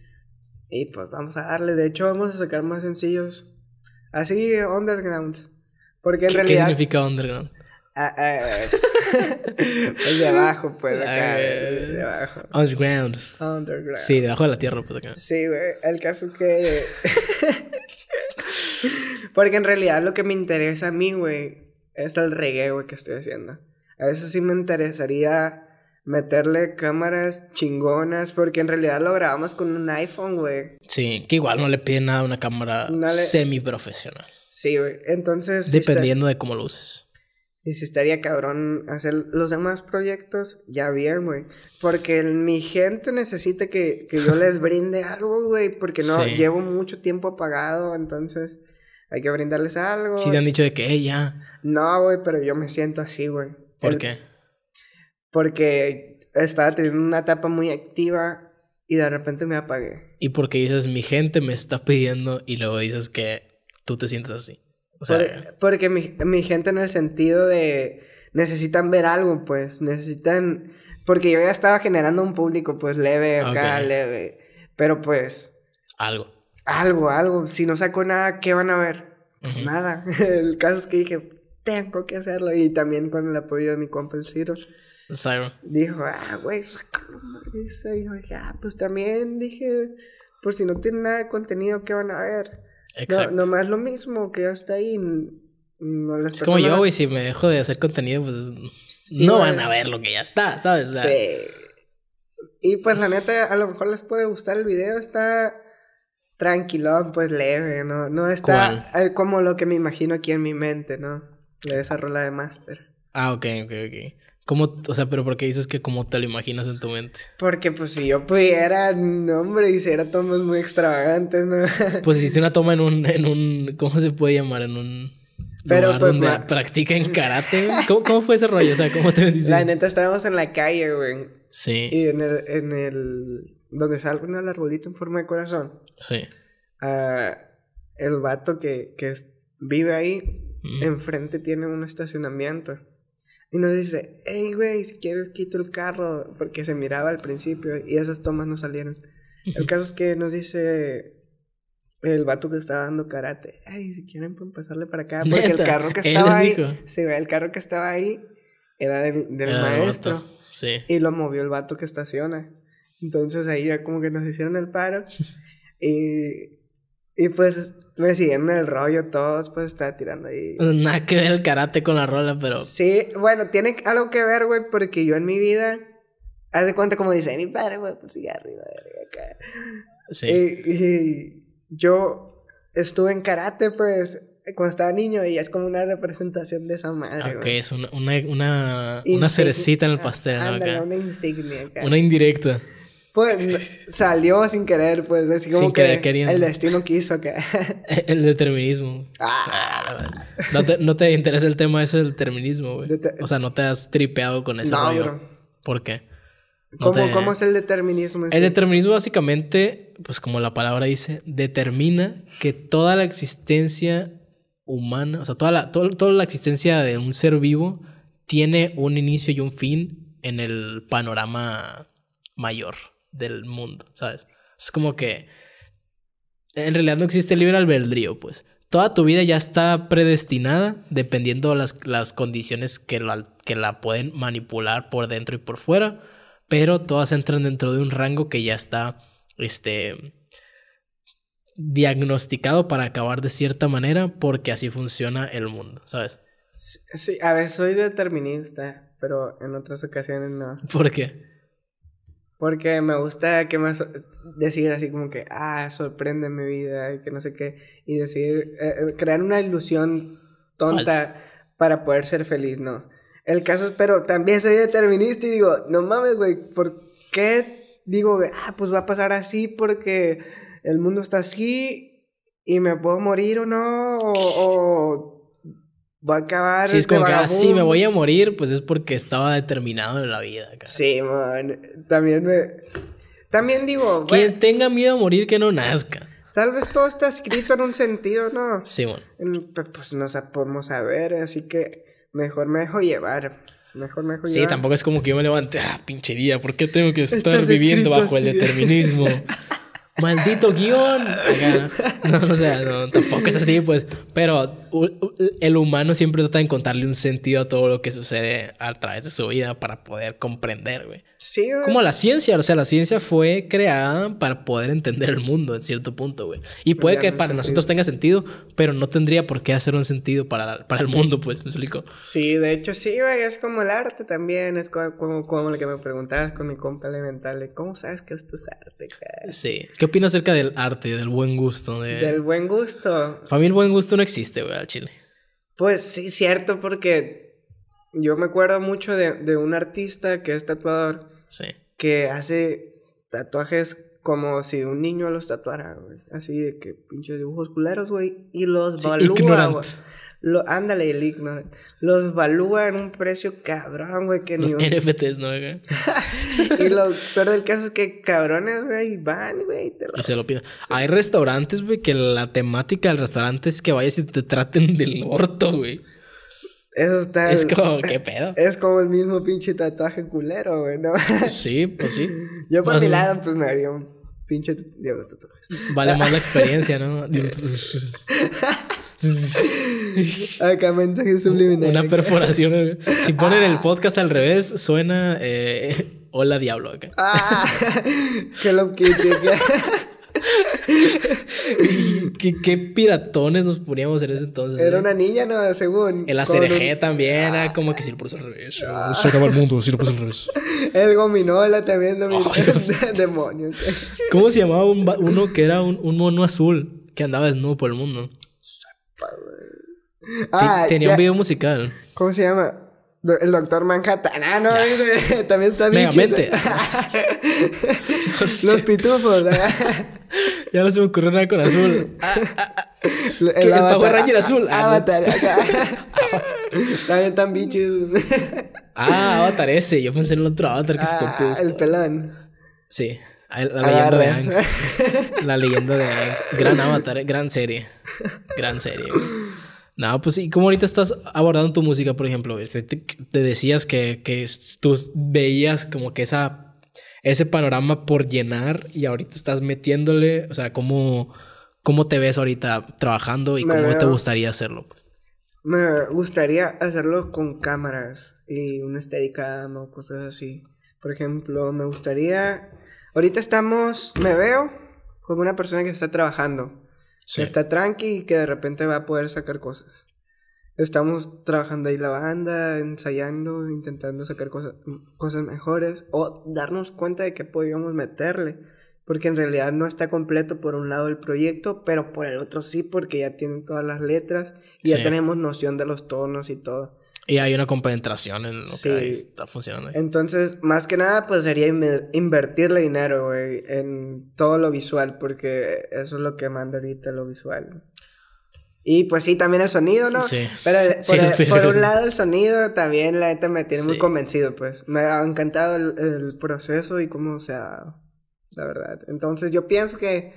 Y pues vamos a darle. De hecho, vamos a sacar más sencillos. Así, underground. Porque en ¿Qué, realidad. ¿Qué significa underground? Ah, ah, ah. pues de abajo, pues acá. Ah, de abajo. Underground. Underground. Sí, debajo de la tierra, pues acá. Sí, güey. El caso que. Porque en realidad lo que me interesa a mí, güey, es el reggae, güey, que estoy haciendo. A eso sí me interesaría meterle cámaras chingonas, porque en realidad lo grabamos con un iPhone, güey. Sí, que igual no le piden nada a una cámara semiprofesional. semi-profesional. Sí, güey. Entonces. Dependiendo de cómo lo uses. Y si estaría cabrón hacer los demás proyectos, ya bien, güey. Porque mi gente necesita que, yo les brinde algo, güey. Porque no llevo mucho tiempo apagado, entonces hay que brindarles algo. Sí, te han dicho de que, ya. No, güey, pero yo me siento así, güey. ¿Por qué? Porque estaba teniendo una etapa muy activa y de repente me apagué. ¿Y porque dices, mi gente me está pidiendo y luego dices que tú te sientes así? O sea, porque mi, gente en el sentido de necesitan ver algo, pues, necesitan... Porque yo ya estaba generando un público, pues, leve acá, leve. Pero pues... Algo. Algo, algo. Si no saco nada, ¿qué van a ver? Pues nada. el caso es que dije, tengo que hacerlo. Y también con el apoyo de mi compa el Ciro. Dijo, ah, güey, sácalo, eso. Y dije, ah, pues también dije, por si no tienen nada de contenido, ¿qué van a ver? Exacto. No, nomás lo mismo que ya está ahí. No es como yo, güey, si me dejo de hacer contenido, pues no van a ver lo que ya está, ¿sabes? sí. Y pues la neta, a lo mejor les puede gustar el video, está tranquilón, pues leve, ¿no? No está como lo que me imagino aquí en mi mente, ¿no? de esa rola de máster... Ah, ok, ok, ok. ¿Cómo, o sea, pero por qué dices que cómo te lo imaginas en tu mente? Porque pues si yo pudiera, no hombre, hiciera tomas muy extravagantes, ¿no? pues hiciste una toma en un, en un, ¿cómo se puede llamar? En un pero lugar pues, donde practica en karate. ¿Cómo, ¿Cómo, fue ese rollo? O sea, ¿cómo te bendices? La neta, estábamos en la calle, güey. Sí. Y en el, en el, donde sale en el arbolito en forma de corazón. Sí. Ah, el vato que, que vive ahí Enfrente tiene un estacionamiento. Y nos dice, hey, güey, si quieres quito el carro, porque se miraba al principio y esas tomas no salieron. El caso es que nos dice el vato que estaba dando karate, ay, si quieren pueden pasarle para acá, porque el carro que estaba ahí, el carro que estaba ahí era del, maestro. Sí. Y lo movió el vato que estaciona. Entonces ahí ya como que nos hicieron el paro. y, y pues me pues en el rollo todos, pues estaba tirando ahí. Nada que ver el karate con la rola, pero. Sí, bueno, tiene algo que ver, güey, porque yo en mi vida. Haz de cuenta como dice mi padre, güey, pues sigue arriba, acá. Sí. Y, yo estuve en karate, pues, cuando estaba niño y es como una representación de esa madre. Ah, ok, es una, cerecita en el pastel. Ah, una insignia acá. Una indirecta. Pues salió sin querer, pues así que el destino quiso que... el determinismo. Ah. Ah, no, te, interesa el tema ese del determinismo, güey. o sea, no te has tripeado con ese no, rollo. ¿Por qué? ¿Cómo, es el determinismo? el determinismo básicamente, pues como la palabra dice, determina que toda la existencia humana, o sea, toda la, toda la existencia de un ser vivo tiene un inicio y un fin en el panorama mayor del mundo, ¿sabes? Es como que en realidad no existe libre albedrío, pues. Toda tu vida ya está predestinada dependiendo de las, las condiciones que la, que la pueden manipular por dentro y por fuera, pero todas entran dentro de un rango que ya está, este, diagnosticado para acabar de cierta manera porque así funciona el mundo, ¿sabes? Sí, a ver, soy determinista, pero en otras ocasiones no. ¿Por qué? Porque me gusta que me decir así como que, ah, sorprende mi vida y que no sé qué. Y decir, eh, eh, crear una ilusión tonta para poder ser feliz, ¿no? El caso es, pero también soy determinista y digo, no mames, güey, ¿por qué? Digo, ah, pues va a pasar así porque el mundo está así y me puedo morir o no, va a acabar. Sí, es como ah, si me voy a morir, pues es porque estaba determinado en la vida. Sí, man. También me. También digo. Quien tenga miedo a morir, que no nazca. Tal vez todo está escrito en un sentido, ¿no? Sí, man. Pues, pues no podemos saber, así que mejor me dejo llevar. Mejor, me dejo llevar. Sí, tampoco es como que yo me levante, ah, pinche día, ¿por qué tengo que estar viviendo bajo el determinismo? maldito guión. No, o sea, no, tampoco es así, pues. Pero el humano siempre trata de encontrarle un sentido a todo lo que sucede a través de su vida para poder comprender, güey. Sí, güey. Como la ciencia, o sea, la ciencia fue creada para poder entender el mundo en cierto punto, güey. Y puede que para nosotros tenga sentido, pero no tendría por qué hacer un sentido para, para el mundo, pues, me explico. Sí, de hecho, sí, güey, es como el arte también, es como, como, lo que me preguntabas con mi compa elemental, ¿cómo sabes que esto es arte? güey, Sí, que ¿Qué opinas acerca del arte, del buen gusto? Del buen gusto. Para buen gusto no existe, güey, al chile. Pues sí, cierto, porque yo me acuerdo mucho de, de un artista que es tatuador. Sí. Que hace tatuajes como si un niño los tatuara, güey. Así de que pinches dibujos culeros, güey. Y los sí, lo, ándale, el igno Los valúa un precio cabrón, güey. Que los NFTs, ¿no, güey? y lo peor del caso es que cabrones, güey, van, güey. Te lo... Y se lo piden. Hay restaurantes, güey, que la temática del restaurante es que vayas y te traten del orto, güey. Eso está. Es como, ¿qué pedo? Es como el mismo pinche tatuaje culero, güey, ¿no? Pues sí, pues sí. Yo por mi lado, pues me haría un pinche diablo Vale más la experiencia, ¿no? Pues, pues, Ah, una perforación. Eh. Si ponen el ah. podcast al revés, suena eh, Hola Diablo ah, que lo ¿Qué, piratones nos poníamos en ese entonces. Era eh? una niña, ¿no? Según. El ACRG también, era como que si lo al revés. se el mundo, si lo al revés. El gominola también, demonio ¿Cómo se llamaba uno que era un, un mono azul que andaba desnudo por el mundo? Ah, tenía un video musical. ¿Cómo se llama? El doctor Manhattan. Ah, no, también está bien. Los pitufos. ya no se me ocurrió nada con azul. Ah, ah, el, avatar, Power Ranger azul. Avatar. También tan bichos. ah, Avatar ese. Yo pensé en el otro Avatar que es estúpido. El pelón. Sí. La leyenda de La leyenda de Gran Avatar, eh, gran serie. Gran serie. Nada, pues, ¿y cómo ahorita estás abordando tu música, por ejemplo? Te, decías que, que, tú veías como que esa, ese panorama por llenar y ahorita estás metiéndole, o sea, ¿cómo, cómo te ves ahorita trabajando y cómo te gustaría hacerlo? Me gustaría hacerlo con cámaras y una estética, o cosas así. Por ejemplo, me gustaría... Ahorita estamos, me veo como una persona que está trabajando Está tranqui y que de repente va a poder sacar cosas. Estamos trabajando ahí la banda, ensayando, intentando sacar cosas, mejores o darnos cuenta de que podíamos meterle. Porque en realidad no está completo por un lado el proyecto, pero por el otro sí, porque ya tienen todas las letras y ya tenemos noción de los tonos y todo. Y hay una compenetración en lo que está funcionando. Entonces, más que nada, pues sería invertirle dinero, güey, en todo lo visual, porque eso es lo que manda ahorita lo visual. Y pues sí, también el sonido, ¿no? Sí. Pero por, un lado el sonido también la gente me tiene muy convencido, pues. Me ha encantado el, proceso y cómo se ha dado, la verdad. Entonces yo pienso que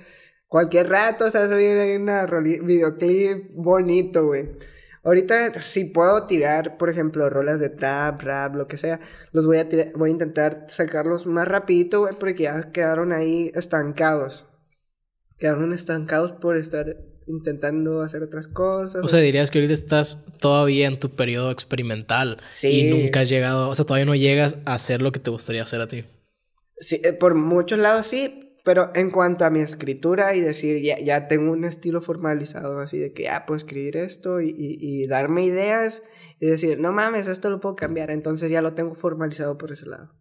cualquier rato se hace bien una videoclip bonito, güey. Ahorita, si puedo tirar, por ejemplo, rolas de trap, rap, lo que sea, los voy a, voy a intentar sacarlos más rapidito, güey, porque ya quedaron ahí estancados. Quedaron estancados por estar intentando hacer otras cosas. O sea, dirías que ahorita estás todavía en tu periodo experimental sí. y nunca has llegado, o sea, todavía no llegas a hacer lo que te gustaría hacer a ti. Sí, eh, por muchos lados sí, pero en cuanto a mi escritura y decir, ya, ya tengo un estilo formalizado así de que, ya ah, puedo escribir esto y, y, darme ideas y decir, no mames, esto lo puedo cambiar, entonces ya lo tengo formalizado por ese lado.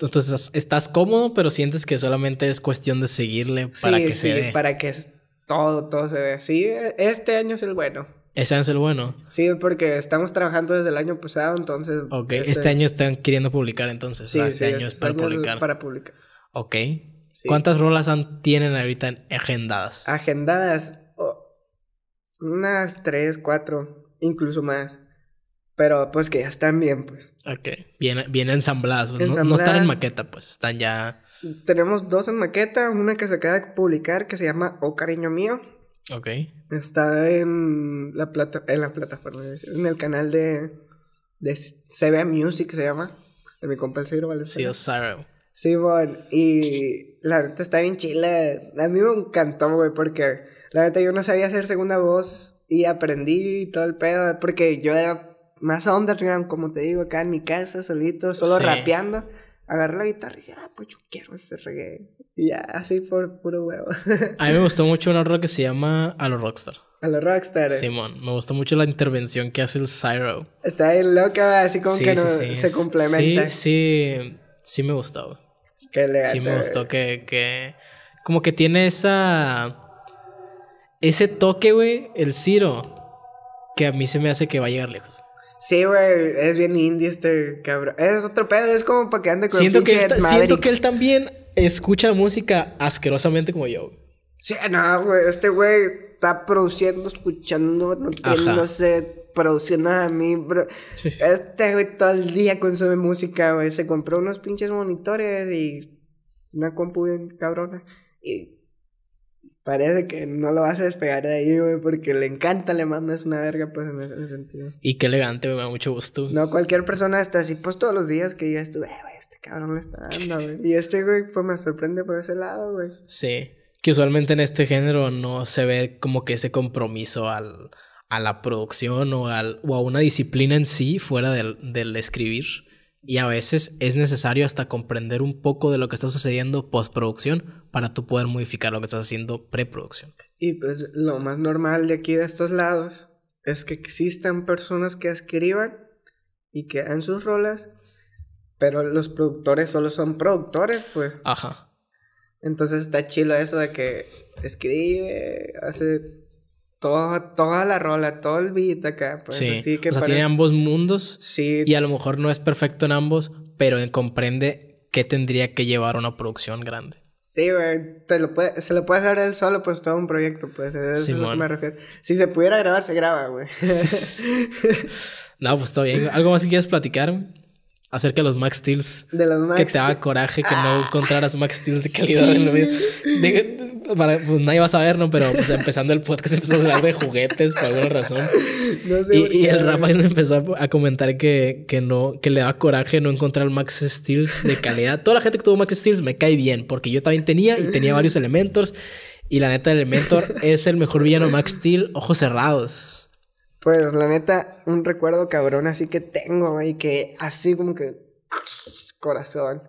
Entonces estás cómodo, pero sientes que solamente es cuestión de seguirle para que se dé. para que todo, todo se dé. Sí, e, este año es el bueno. ¿Ese año es el bueno? Sí, porque estamos trabajando desde el año pasado, entonces... Ok, este, este año están queriendo publicar entonces. Sí, ah, este año es, este Para publicar. Ok. ¿Cuántas rolas tienen ahorita agendadas? Agendadas. unas tres, cuatro, incluso más. Pero pues que ya están bien, pues. Ok. Bien, ensambladas. Pues, no, están en maqueta, pues. Están ya. Tenemos dos en maqueta. Una que se acaba de publicar que se llama Oh Cariño Mío. Ok. Está en la, plata en la plataforma, en el canal de, de CBA Music, se llama, de mi compa el Ciro Valenzuela. Sí, Simón, y la neta está bien chila. A mí me encantó, güey, porque la neta yo no sabía hacer segunda voz y aprendí todo el pedo, porque yo era más underground, como te digo, acá en mi casa, solito, solo rapeando. Agarré la guitarra y ah, pues yo quiero ese reggae. Y ya, así por puro huevo. a mí me gustó mucho una rock que se llama A los Rockstar. A los Rockstar. Simón, me gustó mucho la intervención que hace el Cyro. Está ahí loca, así como que se complementa. Sí, sí, sí me gustaba. Qué Sí, me gustó que, que. Como que tiene esa. Ese toque, güey, el Ciro. Que a mí se me hace que va a llegar lejos. Sí, güey, es bien indie este cabrón. Es otro pedo, es como para que ande con siento que él Siento que él también escucha música asquerosamente como yo. Sí, no, güey, este güey está produciendo, escuchando, no, no sé produciendo a mí, bro. Este güey todo el día consume música, güey. Se compró unos pinches monitores y una compu bien cabrona. Y parece que no lo vas a despegar de ahí, güey, porque le encanta le es una verga, pues en ese sentido. Y qué elegante, me da mucho gusto. No, cualquier persona está así, pues todos los días que ya estuve eh, güey, este cabrón le está dando, güey. Y este, güey, pues me sorprende por ese lado, güey. Sí, que usualmente en este género no se ve como que ese compromiso al a la producción o, al, o a una disciplina en sí fuera del, escribir. Y a veces es necesario hasta comprender un poco de lo que está sucediendo postproducción para tú poder modificar lo que estás haciendo preproducción. Y pues lo más normal de aquí de estos lados es que existan personas que escriban y que hagan sus rolas, pero los productores solo son productores, pues. Ajá. Entonces está chido eso de que escribe, hace Toda, la rola, todo el beat acá. Pues, sí, que o sea, tiene ambos mundos. Sí. Y a lo mejor no es perfecto en ambos, pero comprende qué tendría que llevar una producción grande. Sí, güey, se lo puede hacer él solo, pues todo un proyecto, pues eso es lo que me refiero. Si se pudiera grabar, se graba, güey. no, pues todo bien. ¿Algo más que quieras platicar? Acerca de los Max Steels. De los Max Que te haga coraje que no ah. encontraras Max Steels de calidad en el video pues nadie va a saber, ¿no? pero pues, empezando el podcast empezó a hablar de juguetes por alguna razón. y, el Rafa me empezó a, comentar que, no, que le da coraje no encontrar el Max Steel de calidad. Toda la gente que tuvo Max Steel me cae bien, porque yo también tenía y tenía varios elementos Y la neta, el Elementor es el mejor villano Max Steel, ojos cerrados. Pues la neta, un recuerdo cabrón así que tengo, y que así como que corazón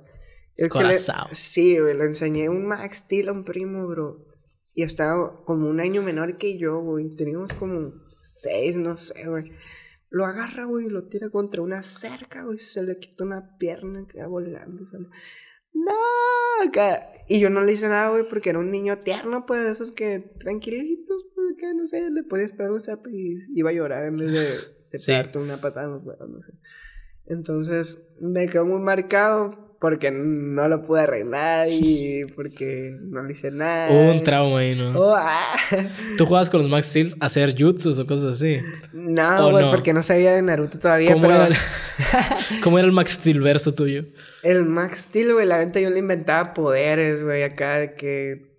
el Corazón. Sí, güey, le enseñé un Max Steel a un primo, bro. Y estaba como un año menor que yo, güey. Teníamos como seis, no sé, güey. Lo agarra, güey, y lo tira contra una cerca, güey. Se le quitó una pierna, queda volando. Sale. ¡No! Acá. Y yo no le hice nada, güey, porque era un niño tierno, pues, de esos que tranquilitos, pues, que no sé, le podía esperar un zap y iba a llorar en vez de, darte una patada no sé. Entonces, me quedó muy marcado, porque no lo pude arreglar y porque no le hice nada. Hubo un trauma ahí, ¿no? Oh, ah. ¿Tú jugabas con los Max Steel a hacer jutsus o cosas así? No, güey, porque no sabía de Naruto todavía, ¿Cómo Era ¿Cómo era el Max Steel verso tuyo? El Max Steel, güey, la venta yo le inventaba poderes, güey, acá de que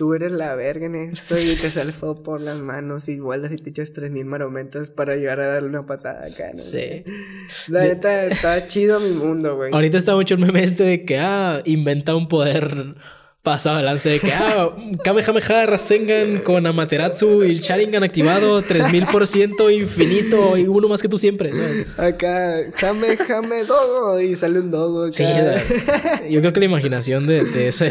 tú eres la verga en esto y te sale fuego por las manos y vuelas y te echas tres mil marometas para llegar a darle una patada acá, ¿no? Sí. La neta, está chido mi mundo, güey. Ahorita está mucho el meme este de que, ah, inventa un poder pasaba lance de que, ah, Kamehameha Rasengan con Amaterasu y Sharingan activado, 3000% infinito y uno más que tú siempre. Acá, Jame, Jame, y sale un Dogo. yo creo que la imaginación de, esa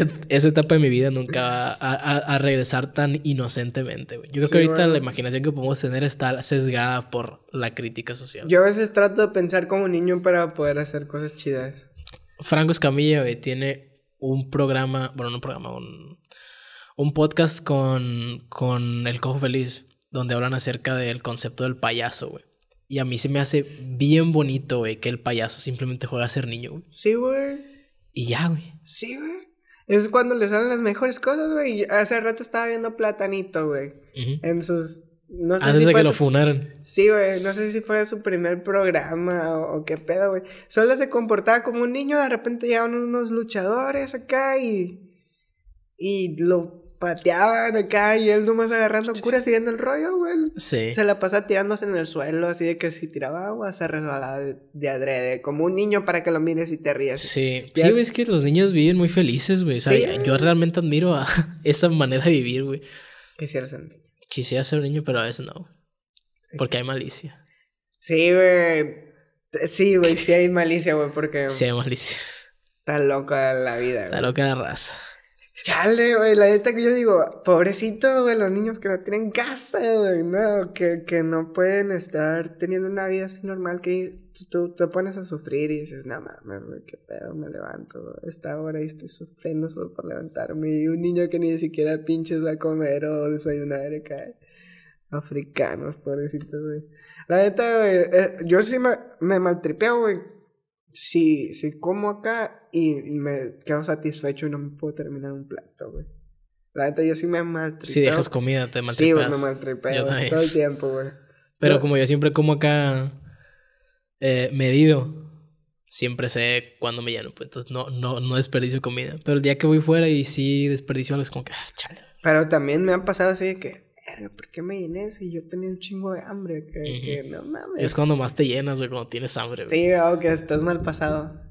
etapa de mi vida nunca va a, regresar tan inocentemente. Yo creo que ahorita la imaginación que podemos tener está sesgada por la crítica social. Yo a veces trato de pensar como niño para poder hacer cosas chidas. Franco Escamilla, güey, tiene un programa, bueno, no un programa, un, un podcast con, con el Cojo Feliz, donde hablan acerca del concepto del payaso, güey. Y a mí se me hace bien bonito, güey, que el payaso simplemente juega a ser niño, güey. Sí, güey. Y ya, güey. Sí, güey. Es cuando le salen las mejores cosas, güey. Hace rato estaba viendo Platanito, güey. En sus antes de que lo funaran. Sí, güey. No sé si fue su primer programa o, qué pedo, güey. Solo se comportaba como un niño. De repente llegaban unos luchadores acá y. Y lo pateaban acá y él nomás agarrando cura siguiendo el rollo, güey. Sí. Se la pasa tirándose en el suelo, así de que si tiraba agua se resbalaba de, adrede, como un niño para que lo mires y te rías. Sí. Sí, güey, es que los niños viven muy felices, güey. O sea, yo realmente admiro a esa manera de vivir, güey. Qué cierto quisiera ser niño, pero a veces no. Porque hay malicia. Sí, güey. Sí, güey, sí hay malicia, güey, porque... Sí hay malicia. Está loca la vida, güey. Está loca la raza. Chale, güey, la neta que yo digo, pobrecito, güey, los niños que no tienen casa, güey, no, que, no pueden estar teniendo una vida así normal que tú, te pones a sufrir y dices, no mames, güey, qué pedo, me levanto esta hora y estoy sufriendo solo por levantarme. Y un niño que ni siquiera pinches va a comer o desayunar acá. Africanos, pobrecitos, güey. La neta, güey, eh, yo sí me, me maltripeo, güey. si como acá y, me quedo satisfecho y no me puedo terminar un plato, güey. La verdad yo sí me maltripeo. Si dejas comida, te maltripeas. Sí, me maltripeo todo el tiempo, güey. Pero como yo siempre como acá eh, medido, siempre sé cuándo me lleno, pues entonces no, no, no desperdicio comida. Pero el día que voy fuera y sí desperdicio algo, es como que, ah, chale. Pero también me han pasado así de que, ¿por qué me llené si yo tenía un chingo de hambre? Que, no mames. Es cuando más te llenas, güey, cuando tienes hambre. Sí, güey, que estás mal pasado.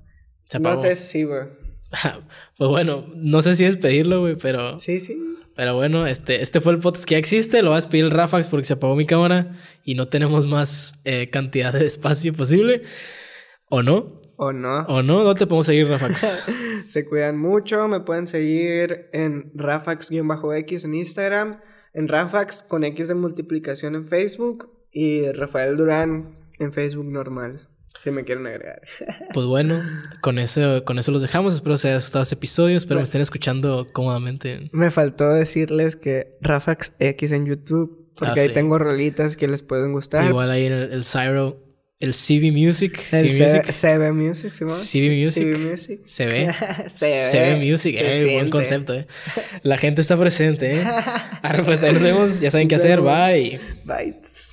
No sé si, güey. pues bueno, no sé si pedirlo güey, pero. Sí, sí. Pero bueno, este, este fue el podcast que ya existe. Lo va a despedir Rafax porque se apagó mi cámara y no tenemos más eh, cantidad de espacio posible. ¿O no? ¿O no? ¿O no? ¿Dónde te podemos seguir, Rafax? se cuidan mucho. Me pueden seguir en Rafax-X en Instagram, en Rafax con X de multiplicación en Facebook y Rafael Durán en Facebook normal. Si me quieren agregar. Pues bueno, con eso, con eso los dejamos. Espero que os haya gustado este Espero me estén escuchando cómodamente. Me faltó decirles que Rafax X en YouTube, porque ah, ahí tengo rolitas que les pueden gustar. Igual ahí en el, Cyro el CB Music. CB Music. CB Music, CB Music. CB Music. CB. CB Music. eh, buen concepto, eh. La gente está presente, eh. Ahora pues ahí nos vemos. Ya saben qué hacer. Bye. Bye.